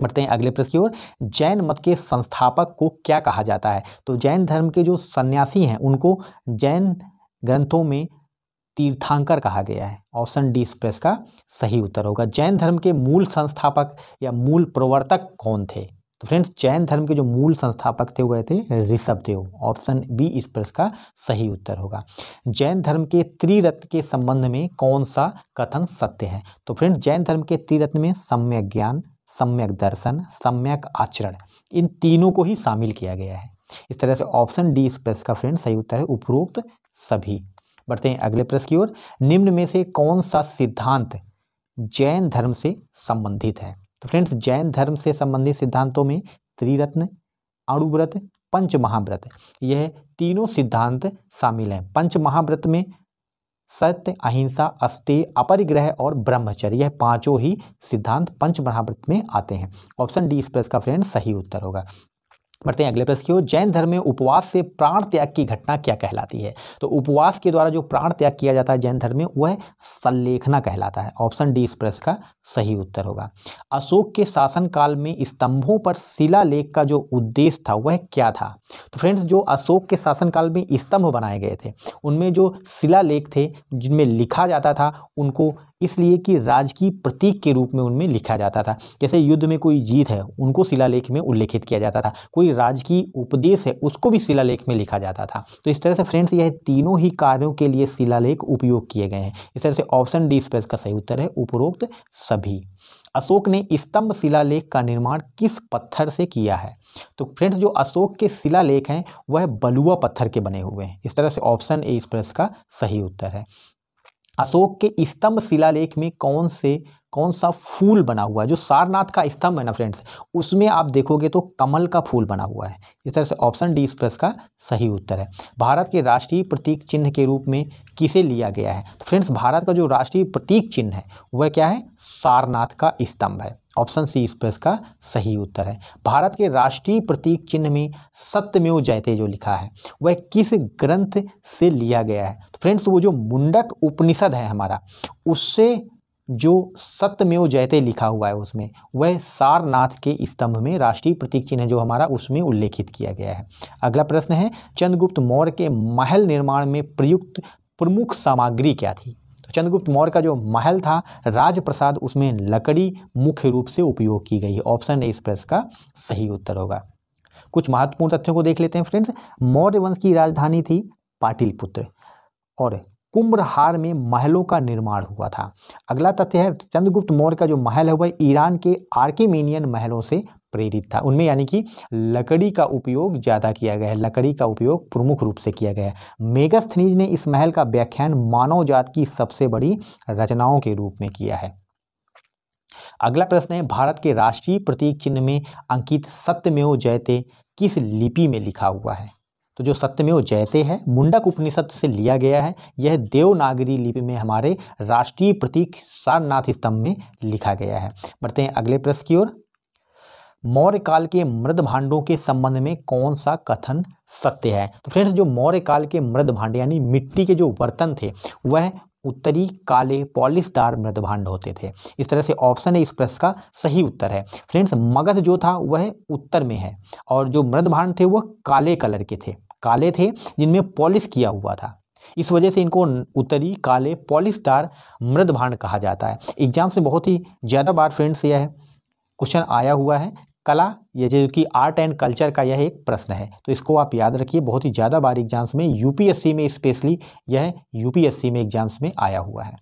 बढ़ते हैं अगले प्रश्न की ओर जैन मत के संस्थापक को क्या कहा जाता है तो जैन धर्म के जो सन्यासी हैं उनको जैन ग्रंथों में तीर्थांकर कहा गया है ऑप्शन डी इस प्रेस का सही उत्तर होगा जैन धर्म के मूल संस्थापक या मूल प्रवर्तक कौन थे तो फ्रेंड्स जैन धर्म के जो मूल संस्थापक थे वह थे ऋषभदेव ऑप्शन बी इस प्रश्न का सही उत्तर होगा जैन धर्म के त्रिरत्न के संबंध में कौन सा कथन सत्य है तो फ्रेंड्स जैन धर्म के त्रिरत्न में सम्यक ज्ञान सम्यक दर्शन सम्यक आचरण इन तीनों को ही शामिल किया गया है इस तरह से ऑप्शन डी इस प्रश्न का फ्रेंड सही उत्तर है उपरोक्त सभी बढ़ते हैं अगले प्रश्न की ओर निम्न में से कौन सा सिद्धांत जैन धर्म से संबंधित है तो फ्रेंड्स जैन धर्म से संबंधित सिद्धांतों में त्रिरत्न अणुव्रत पंच महाव्रत यह तीनों सिद्धांत शामिल हैं पंच महाव्रत में सत्य अहिंसा अस्ते अपरिग्रह और ब्रह्मचर्य यह पांचों ही सिद्धांत पंच महाव्रत में आते हैं ऑप्शन डी इस प्रश्न का फ्रेंड सही उत्तर होगा बढ़ते हैं अगले प्रश्न की ओर जैन धर्म में उपवास से प्राण त्याग की घटना क्या कहलाती है तो उपवास के द्वारा जो प्राण त्याग किया जाता है जैन धर्म में वह संलेखना कहलाता है ऑप्शन डी इस प्रश्न का सही उत्तर होगा अशोक के शासनकाल में स्तंभों पर शिलालेख का जो उद्देश्य था वह क्या था तो फ्रेंड्स जो अशोक के शासनकाल में स्तंभ बनाए गए थे उनमें जो शिलालेख थे जिनमें लिखा जाता था उनको इसलिए कि राज की प्रतीक के रूप में उनमें लिखा जाता था जैसे युद्ध में कोई जीत है उनको शिलालेख में उल्लेखित किया जाता था कोई राज की उपदेश है उसको भी शिलालेख में लिखा जाता था तो इस तरह से फ्रेंड्स यह तीनों ही कार्यों के लिए शिलालेख उपयोग किए गए हैं इस तरह से ऑप्शन डी स्पेस का सही उत्तर है उपरोक्त सभी अशोक ने स्तंभ शिलालेख का निर्माण किस पत्थर से किया है तो फ्रेंड्स जो अशोक के शिलालेख हैं वह बलुआ पत्थर के बने हुए हैं इस तरह से ऑप्शन ए इस प्रश्न का सही उत्तर है अशोक के स्तंभ शिलालेख में कौन से कौन सा फूल बना हुआ है जो सारनाथ का स्तंभ है ना फ्रेंड्स उसमें आप देखोगे तो कमल का फूल बना हुआ है इस तरह से ऑप्शन डी इस का सही उत्तर है भारत के राष्ट्रीय प्रतीक चिन्ह के रूप में किसे लिया गया है तो फ्रेंड्स भारत का जो राष्ट्रीय प्रतीक चिन्ह है वह क्या है सारनाथ का स्तंभ है ऑप्शन सी इस प्रश्न का सही उत्तर है भारत के राष्ट्रीय प्रतीक चिन्ह में सत्यमेव जयते जो लिखा है वह किस ग्रंथ से लिया गया है तो फ्रेंड्स वो जो मुंडक उपनिषद है हमारा उससे जो सत्यमेव जयते लिखा हुआ है उसमें वह सारनाथ के स्तंभ में राष्ट्रीय प्रतीक चिन्ह जो हमारा उसमें उल्लेखित किया गया है अगला प्रश्न है चंद्रगुप्त मौर्य के महल निर्माण में प्रयुक्त प्रमुख सामग्री क्या थी चंद्रगुप्त मौर्य का जो महल था राजप्रसाद उसमें लकड़ी मुख्य रूप से उपयोग की गई है ऑप्शन इस प्रश्न का सही उत्तर होगा कुछ महत्वपूर्ण तथ्यों को देख लेते हैं फ्रेंड्स मौर्य वंश की राजधानी थी पाटिलपुत्र और कुम्भहार में महलों का निर्माण हुआ था अगला तथ्य है चंद्रगुप्त मौर्य का जो महल है वह ईरान के आर्किमेनियन महलों से प्रेरित था उनमें यानी कि लकड़ी का उपयोग ज़्यादा किया गया है लकड़ी का उपयोग प्रमुख रूप से किया गया है मेगस्थनीज ने इस महल का व्याख्यान मानव जात की सबसे बड़ी रचनाओं के रूप में किया है अगला प्रश्न है भारत के राष्ट्रीय प्रतीक चिन्ह में अंकित सत्यमेव जयते किस लिपि में लिखा हुआ है तो जो सत्यमेव जयते है मुंडक उपनिषद से लिया गया है यह देवनागरी लिपि में हमारे राष्ट्रीय प्रतीक सारनाथ स्तंभ में लिखा गया है बढ़ते हैं अगले प्रश्न की ओर मौर्य काल के मृद भांडों के संबंध में कौन सा कथन सत्य है तो फ्रेंड्स जो मौर्य काल के मृद भांड यानी मिट्टी के जो बर्तन थे वह उत्तरी काले पॉलिस्टार मृदभांड होते थे इस तरह से ऑप्शन है इस प्रश्न का सही उत्तर है फ्रेंड्स मगध जो था वह उत्तर में है और जो भांड थे वह काले कलर के थे काले थे जिनमें पॉलिश किया हुआ था इस वजह से इनको उत्तरी काले पॉलिस्टार भांड कहा जाता है एग्जाम से बहुत ही ज़्यादा बार फ्रेंड्स यह क्वेश्चन आया हुआ है कला ये जो कि आर्ट एंड कल्चर का यह एक प्रश्न है तो इसको आप याद रखिए बहुत ही ज़्यादा बार एग्जाम्स में यूपीएससी में स्पेशली यह यूपीएससी में एग्जाम्स में आया हुआ है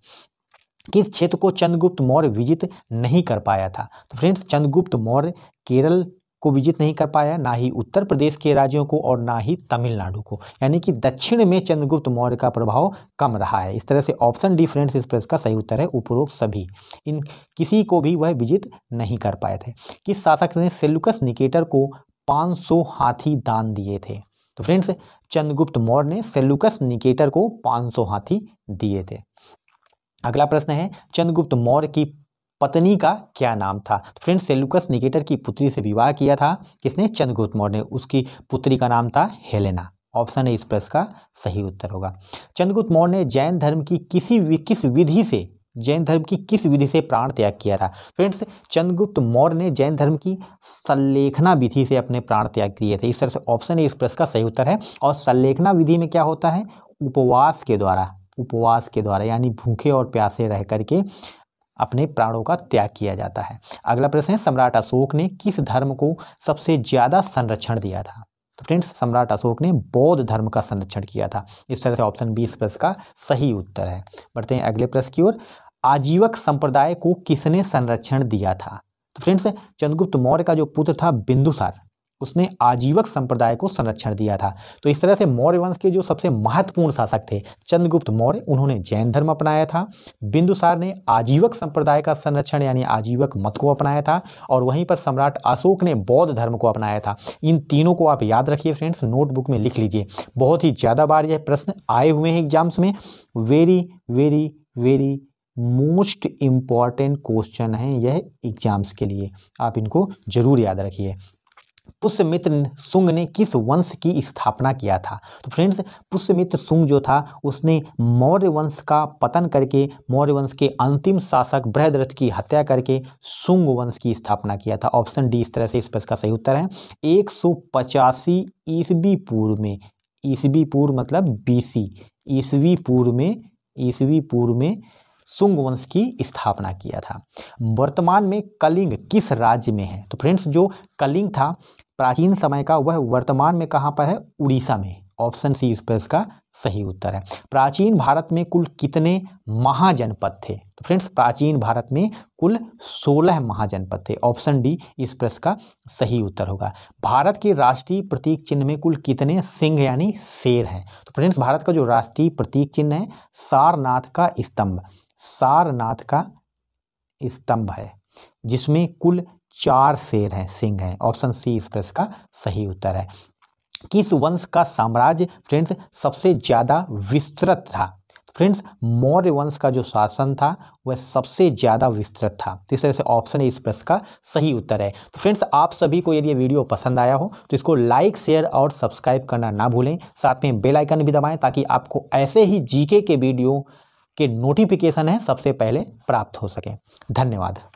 किस क्षेत्र को चंद्रगुप्त मौर्य विजित नहीं कर पाया था तो फ्रेंड्स चंद्रगुप्त मौर्य केरल को विजित नहीं कर पाया ना ही उत्तर प्रदेश के राज्यों को और ना ही तमिलनाडु को यानी कि दक्षिण में चंद्रगुप्त मौर्य का प्रभाव कम रहा है इस तरह से ऑप्शन डी फ्रेंड्स इस प्रश्न का सही उत्तर है उपरोक्त सभी इन किसी को भी वह विजित नहीं कर पाए थे किस शासक ने सेलुकस निकेटर को 500 हाथी दान दिए थे तो फ्रेंड्स चंद्रगुप्त मौर्य ने सेलुकस निकेटर को सौ हाथी दिए थे अगला प्रश्न है चंद्रगुप्त मौर्य की पत्नी का क्या नाम था तो फ्रेंड सेलुकस निकेटर की पुत्री से विवाह किया था किसने चंद्रगुप्त मौर्य ने उसकी पुत्री का नाम था हेलेना ऑप्शन है इस प्रश्न का सही उत्तर होगा चंद्रगुप्त मौर्य ने जैन धर्म की किसी किस विधि से जैन धर्म की किस विधि से प्राण त्याग किया था फ्रेंड्स चंद्रगुप्त मौर्य ने जैन धर्म की संलेखना विधि से अपने प्राण त्याग किए थे इस तरह से ऑप्शन है इस प्रश्न का सही उत्तर है और संलेखना विधि में क्या होता है उपवास के द्वारा उपवास के द्वारा यानी भूखे और प्यासे रह करके अपने प्राणों का त्याग किया जाता है अगला प्रश्न है सम्राट अशोक ने किस धर्म को सबसे ज़्यादा संरक्षण दिया था तो फ्रेंड्स सम्राट अशोक ने बौद्ध धर्म का संरक्षण किया था इस तरह से ऑप्शन बीस प्रश्न का सही उत्तर है बढ़ते हैं अगले प्रश्न की ओर आजीवक संप्रदाय को किसने संरक्षण दिया था तो फ्रेंड्स चंद्रगुप्त मौर्य का जो पुत्र था बिंदुसार उसने आजीवक संप्रदाय को संरक्षण दिया था तो इस तरह से मौर्य वंश के जो सबसे महत्वपूर्ण शासक थे चंद्रगुप्त मौर्य उन्होंने जैन धर्म अपनाया था बिंदुसार ने आजीवक संप्रदाय का संरक्षण यानी आजीवक मत को अपनाया था और वहीं पर सम्राट अशोक ने बौद्ध धर्म को अपनाया था इन तीनों को आप याद रखिए फ्रेंड्स नोटबुक में लिख लीजिए बहुत ही ज़्यादा बार यह प्रश्न आए हुए हैं एग्जाम्स में very very very most important question है यह एग्जाम्स के लिए आप इनको ज़रूर याद रखिए पुष्यमित्र सुंग ने किस वंश की स्थापना किया था तो फ्रेंड्स पुष्यमित्र सुंग जो था उसने मौर्य वंश का पतन करके मौर्य वंश के अंतिम शासक बृहदरथ की हत्या करके सुंग वंश की स्थापना किया था ऑप्शन डी इस तरह से इस प्रश्न का सही उत्तर है एक सौ पचासी ईस्वी पूर्व में ईस्वी पूर्व मतलब बीसी ईस्वी पूर्व में ईसवी पूर्व में सुंग वंश की स्थापना किया था वर्तमान में कलिंग किस राज्य में है तो फ्रेंड्स जो कलिंग था प्राचीन समय का वह वर्तमान में कहाँ पर है उड़ीसा में ऑप्शन सी इस पर इसका सही उत्तर है प्राचीन भारत में कुल कितने महाजनपद थे तो फ्रेंड्स प्राचीन भारत में कुल 16 महाजनपद थे ऑप्शन डी इस प्रश्न का सही उत्तर होगा भारत के राष्ट्रीय प्रतीक चिन्ह में कुल कितने सिंह यानी शेर हैं तो फ्रेंड्स भारत का जो राष्ट्रीय प्रतीक चिन्ह है सारनाथ का स्तंभ सारनाथ का स्तंभ है जिसमें कुल चार शेर हैं सिंह हैं ऑप्शन सी इस प्रश्न का सही उत्तर है किस वंश का साम्राज्य फ्रेंड्स सबसे ज़्यादा विस्तृत था फ्रेंड्स मौर्य वंश का जो शासन था वह सबसे ज़्यादा विस्तृत था तो इस तरह से ऑप्शन इस प्रश्न का सही उत्तर है तो फ्रेंड्स आप सभी को यदि ये वीडियो पसंद आया हो तो इसको लाइक शेयर और सब्सक्राइब करना ना भूलें साथ में बेल आइकन भी दबाएं ताकि आपको ऐसे ही जीके के वीडियो के नोटिफिकेशन हैं सबसे पहले प्राप्त हो सकें धन्यवाद